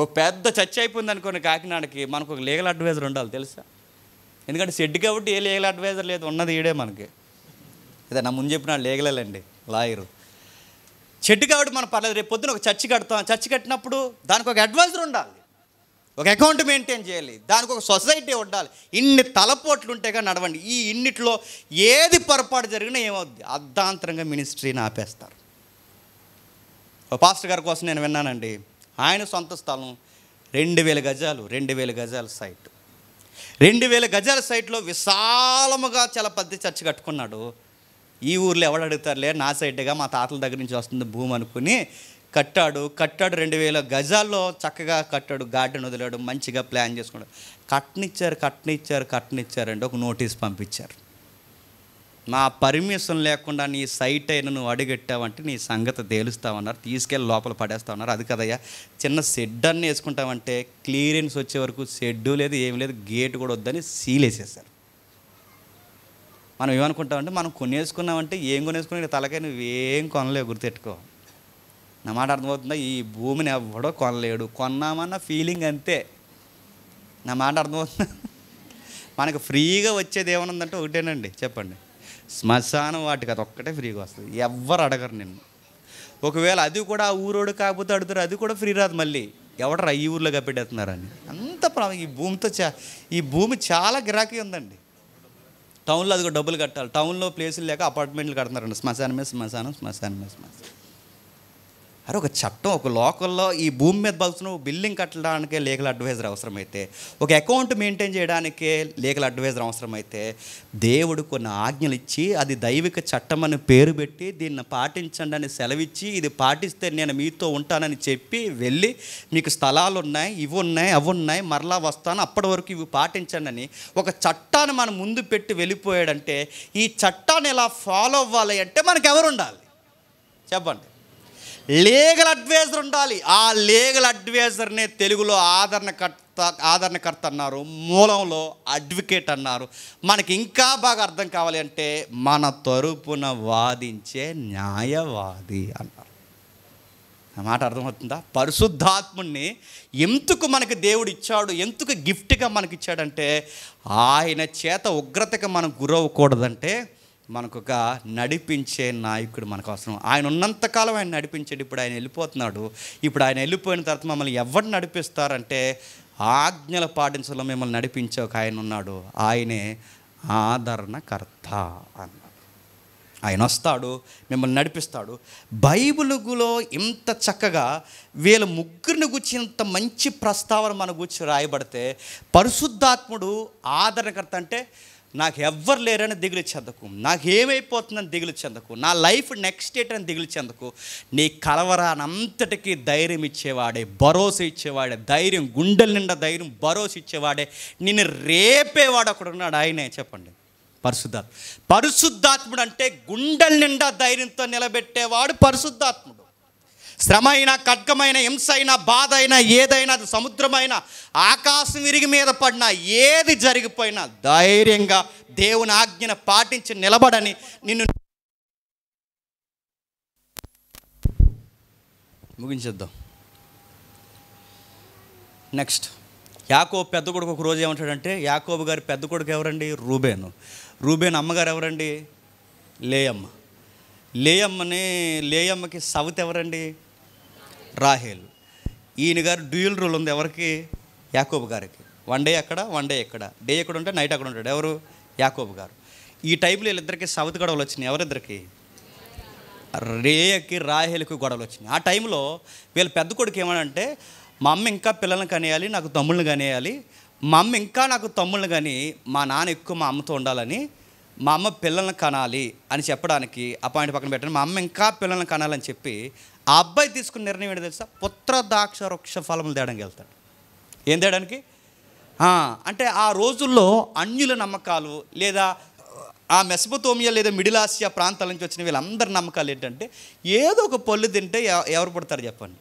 ఒక పెద్ద చర్చ అయిపోయింది అనుకోని కాకినాడకి మనకు ఒక లీగల్ అడ్వైజర్ ఉండాలి తెలుసా ఎందుకంటే షెడ్ కాబట్టి ఏ లీగల్ అడ్వైజర్ లేదు ఉన్నది ఈడే మనకి ఇదే నా ముందు చెప్పిన లేగలేలండి లాయరు షెడ్ కాబట్టి మనం పర్లేదు రేపు పొద్దున ఒక చర్చి కడతాం చర్చి కట్టినప్పుడు దానికి ఒక అడ్వైజర్ ఉండాలి ఒక అకౌంట్ మెయింటైన్ చేయాలి దానికి ఒక సొసైటీ ఉండాలి ఇన్ని తలపోట్లు కానీ నడవండి ఈ ఇన్నిట్లో ఏది పొరపాటు జరిగినా ఏమవుద్ది అర్ధాంతరంగా మినిస్ట్రీని ఆపేస్తారు పాస్టర్ గారి కోసం నేను విన్నానండి ఆయన సొంత స్థలం రెండు వేల గజాలు రెండు వేల గజాల సైట్ రెండు వేల గజాల సైట్లో విశాలముగా చాలా పెద్ద చర్చ కట్టుకున్నాడు ఈ ఊర్లో ఎవడు అడుగుతారులే నా సైడ్గా మా తాతల దగ్గర నుంచి వస్తుంది భూమి అనుకుని కట్టాడు కట్టాడు రెండు వేల గజాల్లో చక్కగా కట్టాడు గార్డెన్ వదిలాడు మంచిగా ప్లాన్ చేసుకున్నాడు కట్నిచ్చారు కట్నిచ్చారు కట్నిచ్చారండి ఒక నోటీస్ పంపించారు నా పర్మిషన్ లేకుండా నీ సైట్ అయిన నువ్వు అడిగెట్టావంటే నీ సంగతి తేలుస్తామన్నారు తీసుకెళ్ళి లోపల పడేస్తామన్నారు అది కదయ్యా చిన్న షెడ్ అన్నీ వేసుకుంటామంటే క్లియరెన్స్ వచ్చే వరకు షెడ్డు లేదు ఏమి లేదు గేట్ కూడా వద్దని సీల్ వేసేసారు మనం ఏమనుకుంటామంటే మనం కొనేసుకున్నామంటే ఏం కొనేసుకుని తలకాయ నువ్వేం కొనలేవు గుర్తెట్టుకో నా మాట అర్థమవుతుందా ఈ భూమిని ఎవ్వడో కొనలేడు కొన్నామన్న ఫీలింగ్ అంతే నా మాట అర్థమవుతుందా మనకు ఫ్రీగా వచ్చేది ఉందంటే ఒకటేనండి చెప్పండి శ్మశానం వాటికి అది ఒక్కటే ఫ్రీగా వస్తుంది ఎవ్వరు అడగరు నిన్ను ఒకవేళ అది కూడా ఆ ఊరోడు కాకపోతే అడుగుతారు అది కూడా ఫ్రీ రాదు మళ్ళీ ఎవడరా ఈ ఊర్లో కప్పెట్టేస్తున్నారని అంత ప్రాబ్లం ఈ భూమితో చా ఈ భూమి చాలా గిరాకీ ఉందండి టౌన్లో అది డబ్బులు కట్టాలి టౌన్లో ప్లేసులు లేక అపార్ట్మెంట్లు కడుతున్నారండి శ్మశానమే శ్మశానం శ్మశానమే శ్మశానం అరే ఒక చట్టం ఒక లోకల్లో ఈ భూమి మీద బతుకును బిల్డింగ్ కట్టడానికే లీగల్ అడ్వైజర్ అవసరమైతే ఒక అకౌంట్ మెయింటైన్ చేయడానికే లీగల్ అడ్వైజర్ అవసరమైతే దేవుడు కొన్ని ఆజ్ఞలు ఇచ్చి అది దైవిక చట్టం అని పేరు పెట్టి దీన్ని పాటించండి అని సెలవిచ్చి ఇది పాటిస్తే నేను మీతో ఉంటానని చెప్పి వెళ్ళి మీకు స్థలాలు ఉన్నాయి ఇవి ఉన్నాయి అవి ఉన్నాయి మరలా వస్తాను అప్పటి వరకు ఇవి పాటించండి అని ఒక చట్టాన్ని మనం ముందు పెట్టి వెళ్ళిపోయాడంటే ఈ చట్టాన్ని ఎలా ఫాలో అవ్వాలి అంటే మనకెవరు ఉండాలి చెప్పండి లీగల్ అడ్వైజర్ ఉండాలి ఆ లీగల్ అడ్వైజర్నే తెలుగులో ఆదరణకర్త ఆదరణకర్త అన్నారు మూలంలో అడ్వకేట్ అన్నారు మనకి ఇంకా బాగా అర్థం కావాలి అంటే మన తరపున వాదించే న్యాయవాది అన్నారు ఆ మాట అర్థమవుతుందా పరిశుద్ధాత్ముణ్ణి ఎందుకు మనకి దేవుడు ఇచ్చాడు ఎందుకు గిఫ్ట్గా మనకి ఇచ్చాడంటే ఆయన చేత ఉగ్రతకి మనం గురవకూడదంటే మనకొక నడిపించే నాయకుడు మనకు అవసరం ఆయన ఉన్నంతకాలం ఆయన నడిపించాడు ఇప్పుడు ఆయన వెళ్ళిపోతున్నాడు ఇప్పుడు ఆయన వెళ్ళిపోయిన తర్వాత మమ్మల్ని ఎవరు నడిపిస్తారంటే ఆజ్ఞలు పాటించడంలో మిమ్మల్ని నడిపించే ఒక ఆయన ఉన్నాడు ఆయనే ఆదరణకర్త అన్నాడు ఆయన వస్తాడు మిమ్మల్ని నడిపిస్తాడు బైబిలుగులో ఇంత చక్కగా వీళ్ళ ముగ్గురిని గురించి ఇంత మంచి ప్రస్తావన మన గురించి రాయబడితే పరిశుద్ధాత్ముడు ఆదరణకర్త అంటే నాకు ఎవ్వరు లేరని దిగులు చెందకు నాకు ఏమైపోతుందని దిగులు చెందకు నా లైఫ్ నెక్స్ట్ డేట్ అని దిగులు చెందకు నీ కలవరానంతటికీ ధైర్యం ఇచ్చేవాడే భరోసా ఇచ్చేవాడే ధైర్యం గుండెల నిండా ధైర్యం భరోసా ఇచ్చేవాడే నిన్ను రేపేవాడు ఉన్నాడు ఆయనే చెప్పండి పరిశుద్ధాత్మ పరిశుద్ధాత్ముడు అంటే గుండెల నిండా ధైర్యంతో నిలబెట్టేవాడు పరిశుద్ధాత్ముడు శ్రమ అయినా ఖడ్గమైన హింస అయినా బాధ అయినా ఏదైనా సముద్రమైన ఆకాశం విరిగి మీద పడినా ఏది జరిగిపోయినా ధైర్యంగా దేవుని ఆజ్ఞను పాటించి నిలబడని నిన్ను ముగించేద్దాం నెక్స్ట్ యాకోబు పెద్ద కొడుకు ఒక ఏమంటాడంటే యాకోబు గారి పెద్ద కొడుకు ఎవరండి రూబేను రూబేన్ అమ్మగారు ఎవరండి లేయమ్మ లేయమ్మని లేయమ్మకి సవత్ ఎవరండి రాహేల్ ఈయన గారు డ్యూయల్ రూల్ ఉంది ఎవరికి యాకోబు గారికి వన్ డే అక్కడ వన్ డే ఇక్కడ డే ఎక్కడ ఉంటే నైట్ అక్కడ ఉంటాడు ఎవరు యాకోబు గారు ఈ టైంలో వీళ్ళిద్దరికి సౌత్ గొడవలు వచ్చినాయి ఎవరిద్దరికి రేయకి రాహేలకి గొడవలు వచ్చినాయి ఆ టైంలో వీళ్ళ పెద్ద కొడుకు ఏమనంటే మా అమ్మ ఇంకా పిల్లల్ని కనేయాలి నాకు తమ్ముళ్ళని కనేయాలి మా అమ్మ ఇంకా నాకు తమ్ముళ్ళని కానీ మా నాన్న ఎక్కువ మా అమ్మతో ఉండాలని మా అమ్మ పిల్లల్ని కనాలి అని చెప్పడానికి ఆ పాయింట్ పక్కన పెట్టండి మా అమ్మ ఇంకా పిల్లల్ని కనాలని చెప్పి ఆ అబ్బాయి తీసుకున్న నిర్ణయం ఏంటి తెలుసా పుత్ర దాక్ష వృక్ష ఫలములు తేడానికి వెళ్తాడు ఏం తేడానికి అంటే ఆ రోజుల్లో అన్యుల నమ్మకాలు లేదా ఆ మెసపతోమియా లేదా మిడిల్ ఆసియా ప్రాంతాల నుంచి వచ్చిన వీళ్ళందరి నమ్మకాలు ఏంటంటే ఏదో ఒక పళ్ళు తింటే ఎవరు పుడతారు చెప్పండి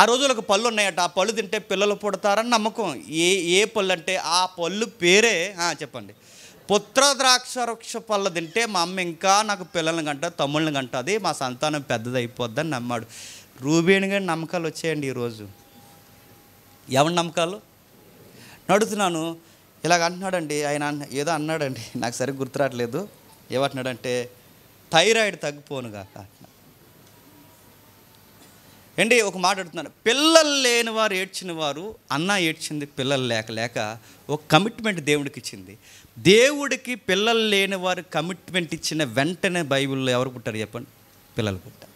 ఆ రోజుల్లో ఒక పళ్ళు ఉన్నాయట ఆ పళ్ళు తింటే పిల్లలు పుడతారని నమ్మకం ఏ ఏ పళ్ళు అంటే ఆ పళ్ళు పేరే చెప్పండి పుత్ర ద్రాక్ష వృక్ష పళ్ళ తింటే మా అమ్మ ఇంకా నాకు పిల్లల్ని గంట తమ్ముళ్ళని గంట అది మా సంతానం పెద్దది అయిపోద్దని నమ్మాడు రూబేణి గారి నమ్మకాలు వచ్చాయండి ఈరోజు ఎవరి నమ్మకాలు నడుతున్నాను ఇలాగ అంటున్నాడండి ఆయన ఏదో అన్నాడండి నాకు సరిగ్గా గుర్తురావట్లేదు ఏమంటున్నాడంటే థైరాయిడ్ తగ్గిపోను కాక ఏంటి ఒక మాట అడుగుతున్నాను పిల్లలు లేని వారు ఏడ్చిన వారు అన్న ఏడ్చింది పిల్లలు లేక లేక ఒక కమిట్మెంట్ దేవుడికి ఇచ్చింది దేవుడికి పిల్లలు లేని వారు కమిట్మెంట్ ఇచ్చిన వెంటనే బైబిల్లో ఎవరు పుట్టారు చెప్పండి పిల్లలు పుట్టారు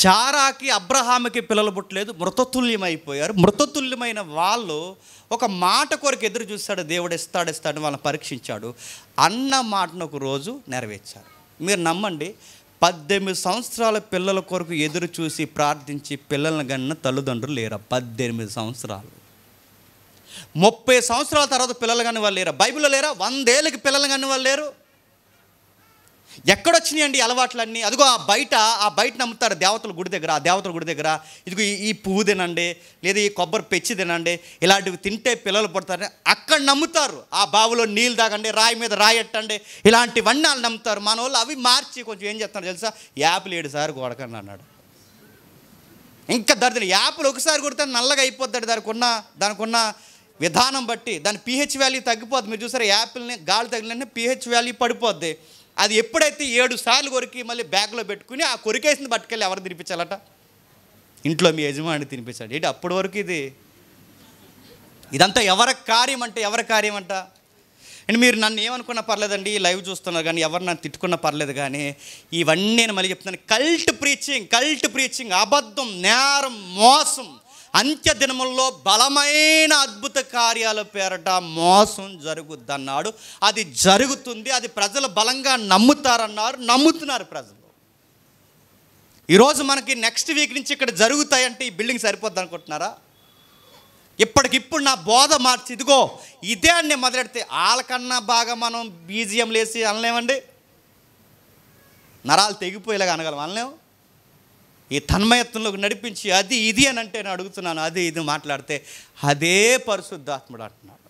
శారాకి అబ్రహాముకి పిల్లలు పుట్టలేదు మృతతుల్యమైపోయారు మృతతుల్యమైన వాళ్ళు ఒక మాట కొరకు ఎదురు చూస్తాడు దేవుడు ఇస్తాడు ఇస్తాడు వాళ్ళని పరీక్షించాడు అన్న మాటను ఒక రోజు నెరవేర్చారు మీరు నమ్మండి పద్దెనిమిది సంవత్సరాల పిల్లల కొరకు ఎదురు చూసి ప్రార్థించి పిల్లలను కన్నా తల్లిదండ్రులు లేరా పద్దెనిమిది సంవత్సరాలు ముప్పై సంవత్సరాల తర్వాత పిల్లలు కాని వాళ్ళు లేరా బైబిల్లో లేరా వందేళ్ళకి పిల్లలు కాని వాళ్ళు లేరు ఎక్కడొచ్చినాయండి అలవాట్లన్నీ అదిగో ఆ బయట ఆ బయట నమ్ముతారు దేవతల గుడి దగ్గర ఆ దేవతల గుడి దగ్గర ఇదిగో ఈ పువ్వు తినండి లేదా ఈ కొబ్బరి పెచ్చి తినండి ఇలాంటివి తింటే పిల్లలు పడతారని అక్కడ నమ్ముతారు ఆ బావిలో నీళ్ళు తాగండి రాయి మీద రాయి ఎట్టండి ఇలాంటివన్నీ వాళ్ళు నమ్ముతారు మన వాళ్ళు అవి మార్చి కొంచెం ఏం చేస్తారు తెలుసా యాపిల్ ఏడు సార్ కొడకండి అన్నాడు ఇంకా దరిద్రం యాపిల్ ఒకసారి కొడితే నల్లగా అయిపోద్ది దానికి ఉన్న దానికి ఉన్న విధానం బట్టి దాని పీహెచ్ వాల్యూ తగ్గిపోద్ది మీరు చూసారు యాపిల్ని గాలి తగిలిన పీహెచ్ వాల్యూ పడిపోద్ది అది ఎప్పుడైతే ఏడు సార్లు కొరికి మళ్ళీ బ్యాగ్లో పెట్టుకుని ఆ కొరికేసింది పట్టుకెళ్ళి ఎవరు తినిపించాలట ఇంట్లో మీ యజమాని తినిపించాడు ఏంటి అప్పటి వరకు ఇది ఇదంతా ఎవరి కార్యం అంటే ఎవరి కార్యం అంట అండ్ మీరు నన్ను ఏమనుకున్నా పర్లేదండి లైవ్ చూస్తున్నారు కానీ ఎవరు నన్ను తిట్టుకున్నా పర్లేదు కానీ ఇవన్నీ నేను మళ్ళీ చెప్తున్నాను కల్ట్ ప్రీచింగ్ కల్ట్ ప్రీచింగ్ అబద్ధం నేరం మోసం అంత్య దినముల్లో బలమైన అద్భుత కార్యాల పేరట మోసం జరుగుద్దన్నాడు అది జరుగుతుంది అది ప్రజలు బలంగా నమ్ముతారన్నారు నమ్ముతున్నారు ప్రజలు ఈరోజు మనకి నెక్స్ట్ వీక్ నుంచి ఇక్కడ జరుగుతాయంటే ఈ బిల్డింగ్ సరిపోద్ది అనుకుంటున్నారా ఇప్పటికిప్పుడు నా బోధ మార్చి ఇదిగో ఇదే అండి మొదలెడితే వాళ్ళకన్నా బాగా మనం బీజియం లేసి అనలేమండి నరాలు తెగిపోయేలాగా అనగలం అనలేము ఈ తన్మయత్వంలోకి నడిపించి అది ఇది అని అంటే నేను అడుగుతున్నాను అది ఇది మాట్లాడితే అదే పరిశుద్ధాత్ముడు అంటున్నాడు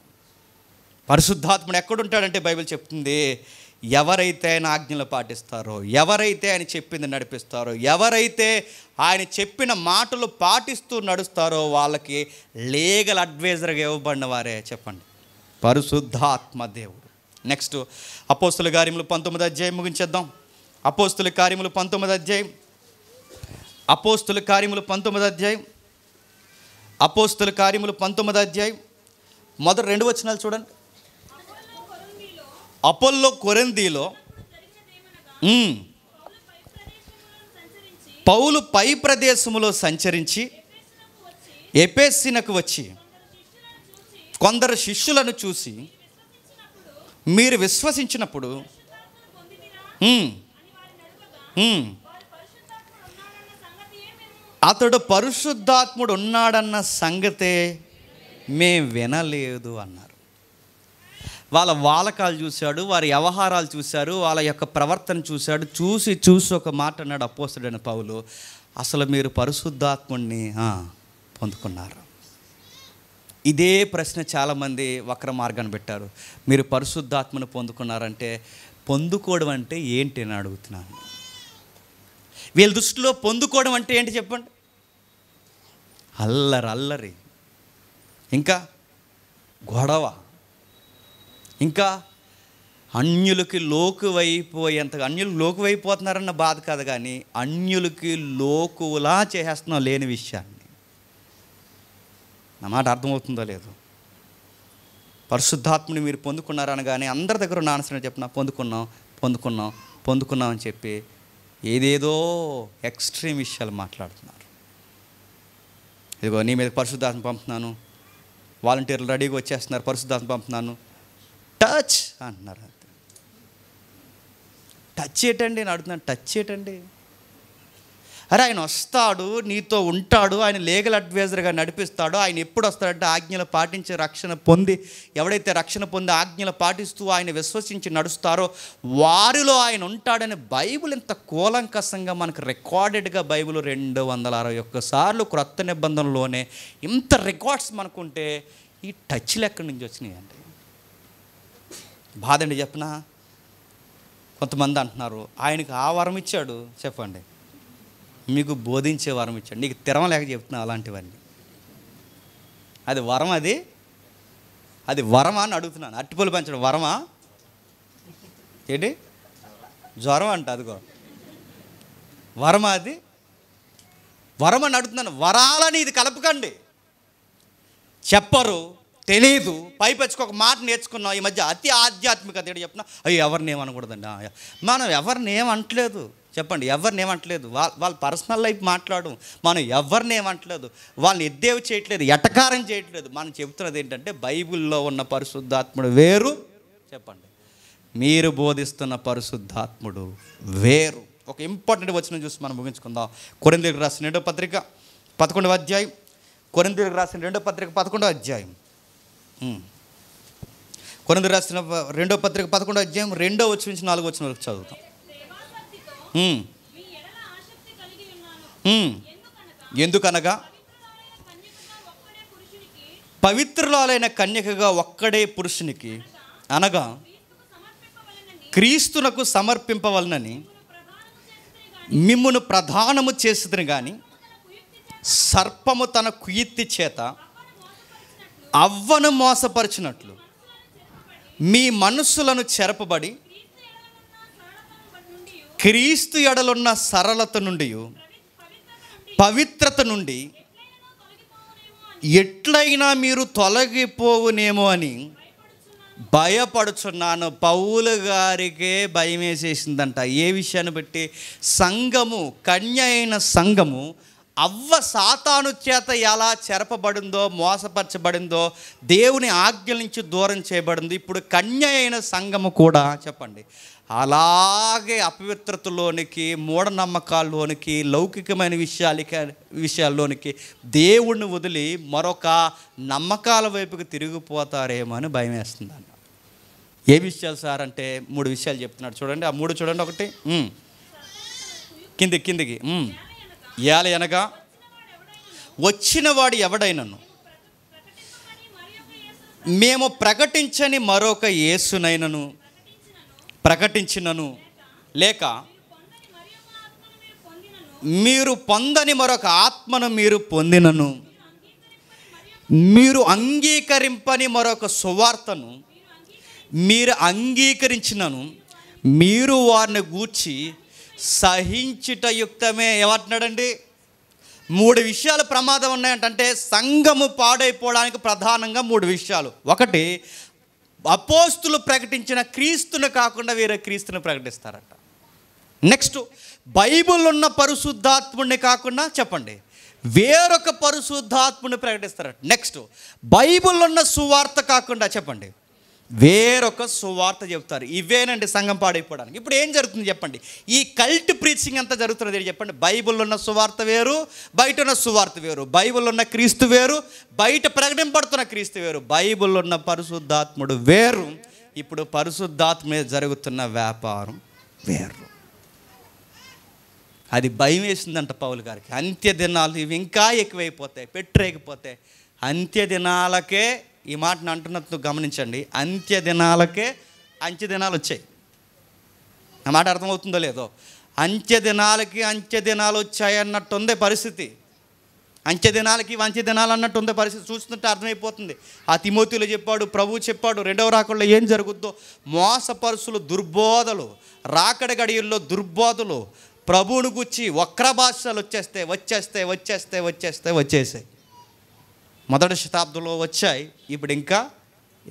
పరిశుద్ధాత్ముడు ఎక్కడుంటాడంటే బైబిల్ చెప్తుంది ఎవరైతే ఆయన ఆజ్ఞలు పాటిస్తారో ఎవరైతే ఆయన చెప్పింది నడిపిస్తారో ఎవరైతే ఆయన చెప్పిన మాటలు పాటిస్తూ నడుస్తారో వాళ్ళకి లీగల్ అడ్వైజర్గా ఇవ్వబడిన వారే చెప్పండి పరిశుద్ధాత్మ దేవుడు నెక్స్ట్ అపోస్తుల కార్యములు పంతొమ్మిది అధ్యాయం ముగించేద్దాం అపోస్తుల కార్యములు పంతొమ్మిది అధ్యాయం అపోస్తుల కార్యములు పంతొమ్మిది అధ్యాయం అపోస్తుల కార్యములు పంతొమ్మిది అధ్యాయం మొదటి రెండు వచనాలు చూడండి అపోల్లో కొరందీలో పౌలు పై ప్రదేశములో సంచరించి ఎపేసినకు వచ్చి కొందరు శిష్యులను చూసి మీరు విశ్వసించినప్పుడు అతడు పరిశుద్ధాత్ముడు ఉన్నాడన్న సంగతే మే వినలేదు అన్నారు వాళ్ళ వాలకాలు చూశాడు వారి వ్యవహారాలు చూశారు వాళ్ళ యొక్క ప్రవర్తన చూశాడు చూసి చూసి ఒక మాట అన్నాడు అపోసడైన పౌలు అసలు మీరు పరిశుద్ధాత్ముడిని పొందుకున్నారు ఇదే ప్రశ్న చాలామంది వక్ర మార్గాన్ని పెట్టారు మీరు పరిశుద్ధాత్మను పొందుకున్నారంటే పొందుకోవడం అంటే ఏంటి అని అడుగుతున్నాను వీళ్ళ దృష్టిలో పొందుకోవడం అంటే ఏంటి చెప్పండి అల్లరి అల్లరి ఇంకా గొడవ ఇంకా అన్యులకి లోకువైపోయేంతగా అన్యులకు లోకువైపోతున్నారన్న బాధ కాదు కానీ అన్యులకి లోకులా చేసేస్తున్నాం లేని విషయాన్ని నా మాట అర్థమవుతుందో లేదో పరిశుద్ధాత్మని మీరు పొందుకున్నారనగానే అందరి దగ్గర నానసిన చెప్పిన పొందుకున్నాం పొందుకున్నాం పొందుకున్నాం అని చెప్పి ఏదేదో ఎక్స్ట్రీమ్ విషయాలు మాట్లాడుతున్నారు ఇదిగో నీ మీద పరిశుద్ధాత్మ పంపుతున్నాను వాలంటీర్లు రెడీగా వచ్చేస్తున్నారు పరిశుద్ధాత్మ పంపుతున్నాను టచ్ అంటున్నారు టచ్ ఏటండి నేను అడుగుతున్నాను టచ్ ఏటండి అరే ఆయన వస్తాడు నీతో ఉంటాడు ఆయన లీగల్ అడ్వైజర్గా నడిపిస్తాడు ఆయన ఎప్పుడు వస్తాడంటే ఆజ్ఞలు పాటించి రక్షణ పొంది ఎవడైతే రక్షణ పొంది ఆజ్ఞలు పాటిస్తూ ఆయన విశ్వసించి నడుస్తారో వారిలో ఆయన ఉంటాడని బైబిల్ ఇంత కూలంకసంగా మనకు రికార్డెడ్గా బైబుల్ రెండు వందల అరవై ఒక్కసార్లు క్రొత్త నిబంధనలోనే ఇంత రికార్డ్స్ మనకుంటే ఈ టచ్లు ఎక్కడి నుంచి వచ్చినాయండి బాధండి చెప్పనా కొంతమంది అంటున్నారు ఆయనకు ఆ వరం ఇచ్చాడు చెప్పండి మీకు బోధించే వరం ఇచ్చాడు నీకు లేక చెప్తున్నా అలాంటివన్నీ అది వరం అది అది వరమా అని అడుగుతున్నాను అట్టిపూలు పంచడం వరమా ఏంటి జ్వరం అంట అదిగో వరమా అది వరం అని అడుగుతున్నాను వరాలని ఇది కలపకండి చెప్పరు తెలీదు పైపెచ్చుకో ఒక మాట నేర్చుకున్నాం ఈ మధ్య అతి ఆధ్యాత్మికత ఏంటి చెప్పిన అయ్యో ఎవరిని ఏమనకూడదండి మనం ఎవరిని ఏమంటలేదు చెప్పండి ఎవరిని ఏమంటలేదు వాళ్ళ వాళ్ళ పర్సనల్ లైఫ్ మాట్లాడడం మనం ఎవరిని ఏమంటలేదు వాళ్ళని ఎద్దేవి చేయట్లేదు ఎటకారం చేయట్లేదు మనం చెబుతున్నది ఏంటంటే బైబిల్లో ఉన్న పరిశుద్ధాత్ముడు వేరు చెప్పండి మీరు బోధిస్తున్న పరిశుద్ధాత్ముడు వేరు ఒక ఇంపార్టెంట్ వచ్చిన చూసి మనం ముగించుకుందాం కొరిందీలకు రాసిన రెండో పత్రిక పదకొండవ అధ్యాయం కొరిందీలకు రాసిన రెండో పత్రిక పదకొండవ అధ్యాయం కొరింది రాసిన రెండో పత్రిక పదకొండవ అధ్యాయం రెండో వచ్చి నుంచి నాలుగో వచ్చిన వరకు చదువుతాం ఎందుకనగా పవిత్రులాలైన కన్యకగా ఒక్కడే పురుషునికి అనగా క్రీస్తునకు సమర్పింపవలనని మిమ్మును ప్రధానము చేసిదని కానీ సర్పము తన కుయిత్తి చేత అవ్వను మోసపరిచినట్లు మీ మనస్సులను చెరపబడి క్రీస్తు ఎడలున్న సరళత నుండి పవిత్రత నుండి ఎట్లయినా మీరు తొలగిపోవునేమో అని భయపడుచున్నాను పౌలు గారికే భయం వేసేసిందంట ఏ విషయాన్ని బట్టి సంఘము కన్య అయిన సంఘము అవ్వ సాతాను చేత ఎలా చెరపబడిందో మోసపరచబడిందో దేవుని ఆజ్ఞ నుంచి దూరం చేయబడింది ఇప్పుడు కన్య అయిన సంఘము కూడా చెప్పండి అలాగే అపవిత్రతలోనికి మూఢనమ్మకాల్లోనికి లౌకికమైన విషయాలకి విషయాల్లోనికి దేవుణ్ణి వదిలి మరొక నమ్మకాల వైపుకి తిరిగిపోతారేమో అని భయం వేస్తుంది అన్న ఏ విషయాలు సార్ అంటే మూడు విషయాలు చెప్తున్నాడు చూడండి ఆ మూడు చూడండి ఒకటి కింది కిందికి ఏల అనగా వచ్చినవాడు ఎవడైనను మేము ప్రకటించని మరొక యేసునైనను ప్రకటించినను లేక మీరు పొందని మరొక ఆత్మను మీరు పొందినను మీరు అంగీకరింపని మరొక సువార్తను మీరు అంగీకరించినను మీరు వారిని గూర్చి సహించుట యుక్తమే ఏమంటున్నాడండి మూడు విషయాలు ప్రమాదం ఉన్నాయంటే సంఘము పాడైపోవడానికి ప్రధానంగా మూడు విషయాలు ఒకటి అపోస్తులు ప్రకటించిన క్రీస్తును కాకుండా వేరే క్రీస్తును ప్రకటిస్తారట నెక్స్ట్ బైబుల్ ఉన్న పరిశుద్ధాత్ముడిని కాకుండా చెప్పండి వేరొక పరిశుద్ధాత్ముని ప్రకటిస్తారట నెక్స్ట్ బైబుల్ ఉన్న సువార్త కాకుండా చెప్పండి వేరొక సువార్త చెబుతారు ఇవేనండి సంఘం పాడైపోవడానికి ఇప్పుడు ఏం జరుగుతుంది చెప్పండి ఈ కల్ట్ ప్రీచింగ్ అంతా జరుగుతున్నది చెప్పండి బైబుల్ ఉన్న సువార్త వేరు బయట ఉన్న సువార్త వేరు బైబుల్ ఉన్న క్రీస్తు వేరు బయట ప్రకటింపడుతున్న క్రీస్తు వేరు బైబుల్ ఉన్న పరిశుద్ధాత్ముడు వేరు ఇప్పుడు పరిశుద్ధాత్మ జరుగుతున్న వ్యాపారం వేరు అది భయం వేసిందంట పౌలు గారికి అంత్య దినాలు ఇవి ఇంకా ఎక్కువైపోతాయి పెట్టరేకపోతాయి అంత్య దినాలకే ఈ మాటను అంటున్నట్టు గమనించండి అంత్య దినాలకే అంత్య దినాలు వచ్చాయి నా మాట అర్థమవుతుందో లేదో అంత్య దినాలకి అంత్య దినాలు వచ్చాయి అన్నట్టుందే పరిస్థితి అంత్య దినాలకి అంత్య దినాలు అన్నట్టుందే పరిస్థితి చూస్తుంటే అర్థమైపోతుంది ఆ తిమోతిలో చెప్పాడు ప్రభు చెప్పాడు రెండవ రాకడలో ఏం జరుగుద్దో మోసపరుసులు దుర్బోధలు రాకడ గడియల్లో దుర్బోధలు ప్రభువుని గుచ్చి వక్ర భాషలు వచ్చేస్తే వచ్చేస్తే వచ్చేస్తే వచ్చేస్తే వచ్చేసాయి మొదటి శతాబ్దంలో వచ్చాయి ఇప్పుడు ఇంకా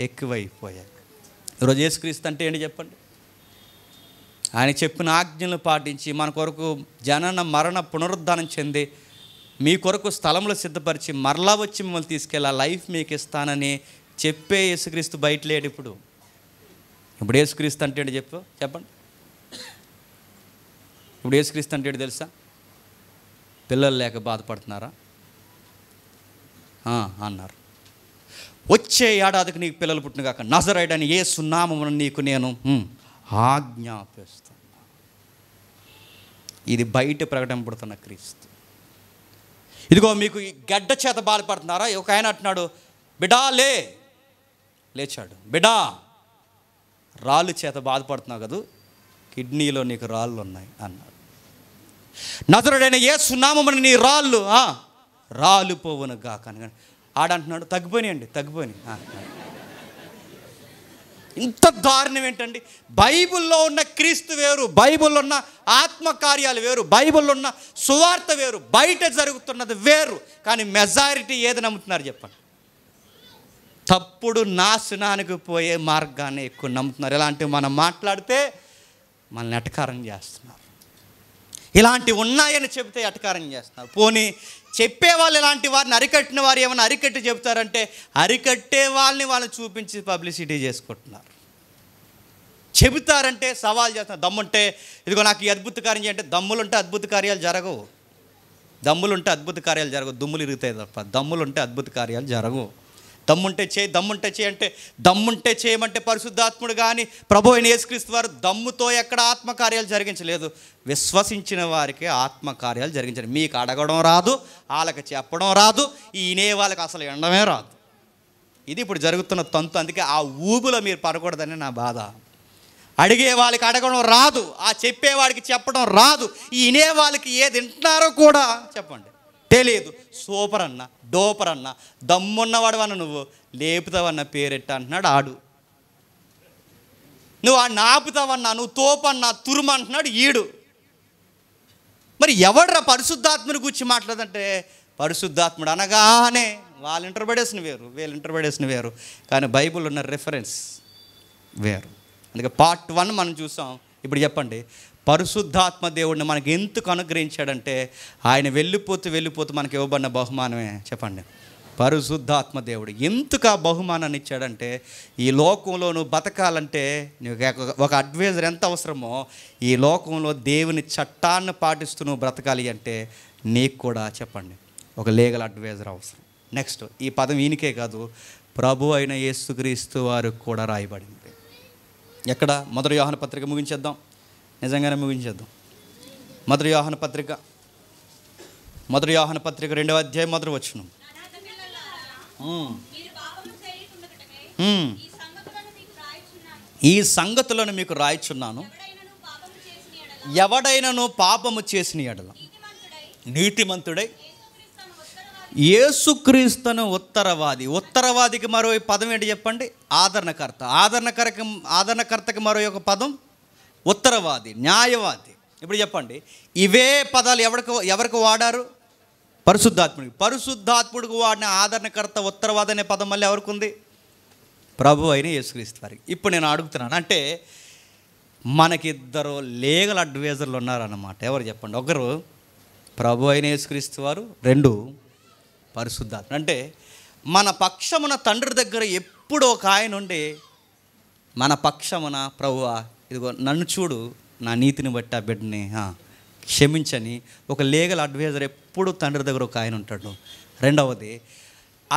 ఎక్కువైపోయాయి ఈరోజు యేసుక్రీస్తు అంటే ఏంటి చెప్పండి ఆయన చెప్పిన ఆజ్ఞలు పాటించి మన కొరకు జనన మరణ పునరుద్ధానం చెంది మీ కొరకు స్థలములు సిద్ధపరిచి మరలా వచ్చి మిమ్మల్ని తీసుకెళ్ళా లైఫ్ మీకు ఇస్తానని చెప్పే యేసుక్రీస్తు బయట లేడు ఇప్పుడు ఇప్పుడు యేసుక్రీస్తు అంటే చెప్పు చెప్పండి ఇప్పుడు యేసుక్రీస్తు అంటే తెలుసా పిల్లలు లేక బాధపడుతున్నారా అన్నారు వచ్చే ఏడాదికి నీకు పిల్లలు పుట్టిన కాక నజరైడని ఏ సున్నామమును నీకు నేను ఆజ్ఞాపిస్తాను ఇది బయట ప్రకటన క్రీస్తు ఇదిగో మీకు గడ్డ చేత బాధపడుతున్నారా ఒక ఆయన అంటున్నాడు బిడా లే లేచాడు బిడా రాళ్ళు చేత బాధపడుతున్నావు కదా కిడ్నీలో నీకు రాళ్ళు ఉన్నాయి అన్నాడు నజరుడైన ఏ సున్నామని నీ రాళ్ళు రాలిపోవును గాక అని ఆడంటున్నాడు తగ్గిపోయినాయండి తగ్గిపోయి ఇంత దారుణం ఏంటండి బైబిల్లో ఉన్న క్రీస్తు వేరు బైబిల్లో ఉన్న ఆత్మకార్యాలు వేరు బైబిల్లో ఉన్న సువార్త వేరు బయట జరుగుతున్నది వేరు కానీ మెజారిటీ ఏది నమ్ముతున్నారు చెప్పండి తప్పుడు నాశనానికి పోయే మార్గాన్ని ఎక్కువ నమ్ముతున్నారు ఇలాంటివి మనం మాట్లాడితే మనల్ని ఎటకారం చేస్తున్నారు ఇలాంటివి ఉన్నాయని చెబితే అటకారం చేస్తున్నారు పోనీ చెప్పేవాళ్ళు ఇలాంటి వారిని అరికట్టిన వారు ఏమైనా అరికట్టి చెబుతారంటే అరికట్టే వాళ్ళని వాళ్ళని చూపించి పబ్లిసిటీ చేసుకుంటున్నారు చెబుతారంటే సవాల్ చేస్తున్నారు దమ్ముంటే ఇదిగో నాకు ఈ అద్భుత కార్యం చేయంటే దమ్ములుంటే అద్భుత కార్యాలు జరగవు దమ్ములుంటే అద్భుత కార్యాలు జరగవు దుమ్ములు ఇరుగుతాయి తప్ప దమ్ములుంటే అద్భుత కార్యాలు జరగవు దమ్ముంటే చేయి దమ్ముంటే చేయి అంటే దమ్ముంటే చేయమంటే పరిశుద్ధాత్ముడు కానీ ప్రభు అయిన యేసుక్రీస్తు వారు దమ్ముతో ఎక్కడ ఆత్మకార్యాలు జరిగించలేదు విశ్వసించిన వారికి ఆత్మకార్యాలు జరిగించారు మీకు అడగడం రాదు వాళ్ళకి చెప్పడం రాదు ఈ వాళ్ళకి అసలు ఎండమే రాదు ఇది ఇప్పుడు జరుగుతున్న తంతు అందుకే ఆ ఊబులో మీరు పడకూడదని నా బాధ అడిగే వాళ్ళకి అడగడం రాదు ఆ చెప్పేవాడికి చెప్పడం రాదు ఈ వాళ్ళకి ఏది వింటున్నారో కూడా చెప్పండి తెలియదు సూపర్ అన్న డోపర్ అన్న దమ్మున్నవాడు అన్న నువ్వు లేపుతావన్న పేరెట్ట అంటున్నాడు ఆడు నువ్వు ఆ నాపుతావన్నా నువ్వు తోపన్నా అంటున్నాడు ఈడు మరి ఎవడరా పరిశుద్ధాత్మని గురించి మాట్లాడదంటే పరిశుద్ధాత్ముడు అనగానే వాళ్ళు ఇంటర్పడేసిన వేరు వీళ్ళు ఇంటర్పడేసిన వేరు కానీ బైబుల్ ఉన్న రిఫరెన్స్ వేరు అందుకే పార్ట్ వన్ మనం చూసాం ఇప్పుడు చెప్పండి పరిశుద్ధాత్మ దేవుడిని మనకి ఎందుకు అనుగ్రహించాడంటే ఆయన వెళ్ళిపోతూ వెళ్ళిపోతూ మనకి ఇవ్వబడిన బహుమానమే చెప్పండి పరిశుద్ధాత్మ దేవుడు ఎందుకు ఆ బహుమానాన్ని ఇచ్చాడంటే ఈ లోకంలో నువ్వు బతకాలంటే ఒక అడ్వైజర్ ఎంత అవసరమో ఈ లోకంలో దేవుని చట్టాన్ని పాటిస్తూ నువ్వు బ్రతకాలి అంటే నీకు కూడా చెప్పండి ఒక లీగల్ అడ్వైజర్ అవసరం నెక్స్ట్ ఈ పదం ఈయనకే కాదు ప్రభు అయిన యేసుక్రీస్తు వారు కూడా రాయబడింది ఎక్కడ మొదటి వ్యవహార పత్రిక ముగించేద్దాం నిజంగానే ముగించేద్దాం మధుర యోహన పత్రిక మధుర యోహన పత్రిక రెండవ అధ్యాయం మధుర వచ్చిన ఈ సంగతులను మీకు రాయిచున్నాను ఎవడైనను పాపము చేసిన ఎడల నీతిమంతుడై ఏసుక్రీస్తును ఉత్తరవాది ఉత్తరవాదికి మరో పదం ఏంటి చెప్పండి ఆదరణకర్త ఆదరణకరకం ఆదరణకర్తకి మరో ఒక పదం ఉత్తరవాది న్యాయవాది ఇప్పుడు చెప్పండి ఇవే పదాలు ఎవరికి ఎవరికి వాడారు పరిశుద్ధాత్ముడికి పరిశుద్ధాత్ముడికి వాడిన ఆదరణకర్త ఉత్తరవాది అనే పదం మళ్ళీ ఎవరికి ఉంది ప్రభు అయిన యేసుక్రీస్తు వారికి ఇప్పుడు నేను అడుగుతున్నాను అంటే మనకిద్దరు లీగల్ అడ్వైజర్లు ఉన్నారన్నమాట ఎవరు చెప్పండి ఒకరు ప్రభు అయిన యేసుక్రీస్తు వారు రెండు పరిశుద్ధాత్మ అంటే మన పక్షమున తండ్రి దగ్గర ఎప్పుడు ఒక ఆయన ఉండి మన పక్షమున ప్రభువా ఇదిగో నన్ను చూడు నా నీతిని బట్టి ఆ బిడ్డని క్షమించని ఒక లీగల్ అడ్వైజర్ ఎప్పుడు తండ్రి దగ్గర ఒక ఆయన ఉంటాడు రెండవది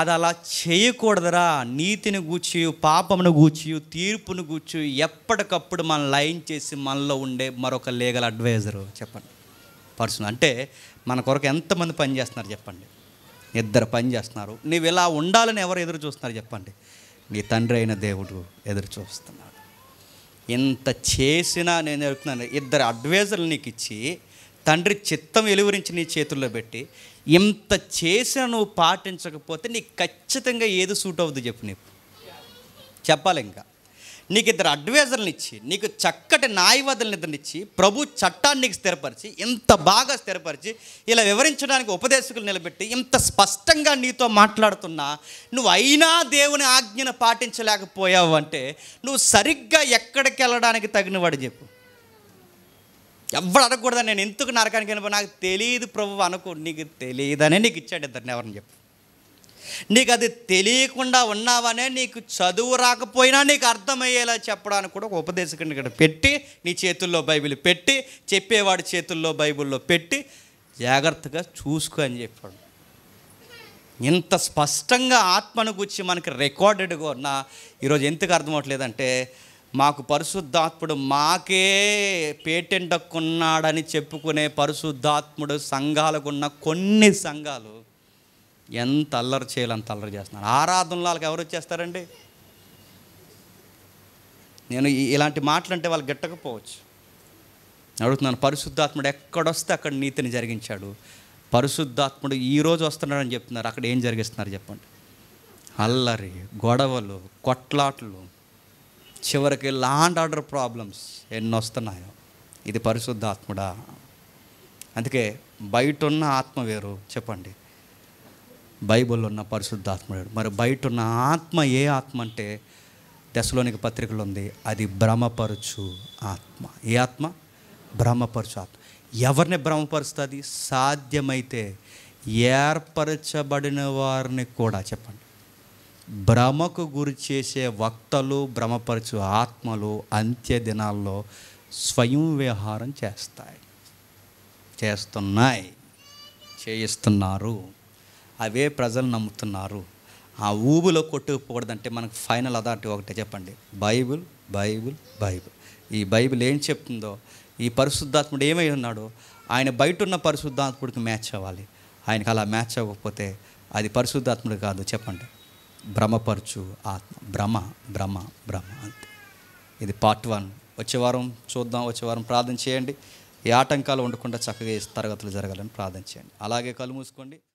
అది అలా చేయకూడదురా నీతిని గూర్చి పాపమును గూర్చి తీర్పును గూర్చి ఎప్పటికప్పుడు మనం లైన్ చేసి మనలో ఉండే మరొక లీగల్ అడ్వైజరు చెప్పండి పర్సన్ అంటే మన కొరకు ఎంతమంది పని చేస్తున్నారు చెప్పండి ఇద్దరు పని చేస్తున్నారు నీవు ఇలా ఉండాలని ఎవరు ఎదురు చూస్తున్నారు చెప్పండి నీ తండ్రి అయిన దేవుడు ఎదురు చూస్తున్నారు ఇంత చేసినా నేను చెప్తున్నాను ఇద్దరు అడ్వైజర్లు నీకు ఇచ్చి తండ్రి చిత్తం వెలువరించి నీ చేతుల్లో పెట్టి ఇంత చేసినా నువ్వు పాటించకపోతే నీకు ఖచ్చితంగా ఏది సూట్ అవుద్ది చెప్పు నీకు చెప్పాలి ఇంకా నీకు ఇద్దరు అడ్వైజర్ని ఇచ్చి నీకు చక్కటి న్యాయవాదులను ఇద్దరినిచ్చి ప్రభు చట్టాన్ని నీకు స్థిరపరిచి ఇంత బాగా స్థిరపరిచి ఇలా వివరించడానికి ఉపదేశకులు నిలబెట్టి ఇంత స్పష్టంగా నీతో మాట్లాడుతున్నా నువ్వు అయినా దేవుని ఆజ్ఞను పాటించలేకపోయావు అంటే నువ్వు సరిగ్గా ఎక్కడికి వెళ్ళడానికి తగినవాడు చెప్పు ఎవడు అడగకూడదని నేను ఎందుకు నరకానికి వెళ్ళిపో నాకు తెలియదు ప్రభు అనుకో నీకు తెలియదనే నీకు ఇచ్చాడు ఇద్దరిని ఎవరిని చెప్పు నీకు అది తెలియకుండా ఉన్నావనే నీకు చదువు రాకపోయినా నీకు అర్థమయ్యేలా చెప్పడానికి కూడా ఒక ఉపదేశకుని ఇక్కడ పెట్టి నీ చేతుల్లో బైబిల్ పెట్టి చెప్పేవాడి చేతుల్లో బైబిల్లో పెట్టి జాగ్రత్తగా చూసుకో అని చెప్పాడు ఇంత స్పష్టంగా ఆత్మను గుర్చి మనకి రికార్డెడ్గా ఉన్న ఈరోజు ఎందుకు అర్థమవట్లేదంటే మాకు పరిశుద్ధాత్ముడు మాకే పేటెంట్ కొన్నాడని చెప్పుకునే పరిశుద్ధాత్ముడు సంఘాలకున్న కొన్ని సంఘాలు ఎంత అల్లరి చేయాలంత అల్లరి చేస్తున్నారు ఆరాధనలు వాళ్ళకి ఎవరు వచ్చేస్తారండి నేను ఇలాంటి మాటలు అంటే వాళ్ళు గిట్టకపోవచ్చు అడుగుతున్నాను పరిశుద్ధాత్ముడు ఎక్కడొస్తే అక్కడ నీతిని జరిగించాడు పరిశుద్ధాత్ముడు ఈరోజు వస్తున్నాడని చెప్తున్నారు అక్కడ ఏం జరిగిస్తున్నారు చెప్పండి అల్లరి గొడవలు కొట్లాట్లు చివరికి లాండ్ ఆర్డర్ ప్రాబ్లమ్స్ ఎన్ని వస్తున్నాయో ఇది పరిశుద్ధాత్ముడా అందుకే బయట ఉన్న ఆత్మ వేరు చెప్పండి బైబిల్లో ఉన్న పరిశుద్ధాత్ముడు మరి బయట ఉన్న ఆత్మ ఏ ఆత్మ అంటే దశలోనికి పత్రికలు ఉంది అది భ్రమపరచు ఆత్మ ఏ ఆత్మ భ్రమపరచు ఆత్మ ఎవరిని భ్రమపరుస్తుంది సాధ్యమైతే ఏర్పరచబడిన వారిని కూడా చెప్పండి భ్రమకు గురి చేసే వక్తలు భ్రమపరచు ఆత్మలు అంత్య దినాల్లో స్వయం విహారం చేస్తాయి చేస్తున్నాయి చేయిస్తున్నారు అవే ప్రజలు నమ్ముతున్నారు ఆ ఊబులో కొట్టుకుపోకూడదంటే మనకు ఫైనల్ అథారిటీ ఒకటే చెప్పండి బైబుల్ బైబుల్ బైబుల్ ఈ బైబిల్ ఏం చెప్తుందో ఈ పరిశుద్ధాత్ముడు ఏమై ఉన్నాడో ఆయన బయట ఉన్న పరిశుద్ధాత్ముడికి మ్యాచ్ అవ్వాలి ఆయనకు అలా మ్యాచ్ అవ్వకపోతే అది పరిశుద్ధాత్ముడు కాదు చెప్పండి భ్రమపరచు ఆత్మ భ్రమ భ్రమ భ్రమ అంతే ఇది పార్ట్ వన్ వచ్చే వారం చూద్దాం వచ్చే వారం ప్రార్థన చేయండి ఏ ఆటంకాలు ఉండకుండా చక్కగా తరగతులు జరగాలని ప్రార్థన చేయండి అలాగే కలుమూసుకోండి మూసుకోండి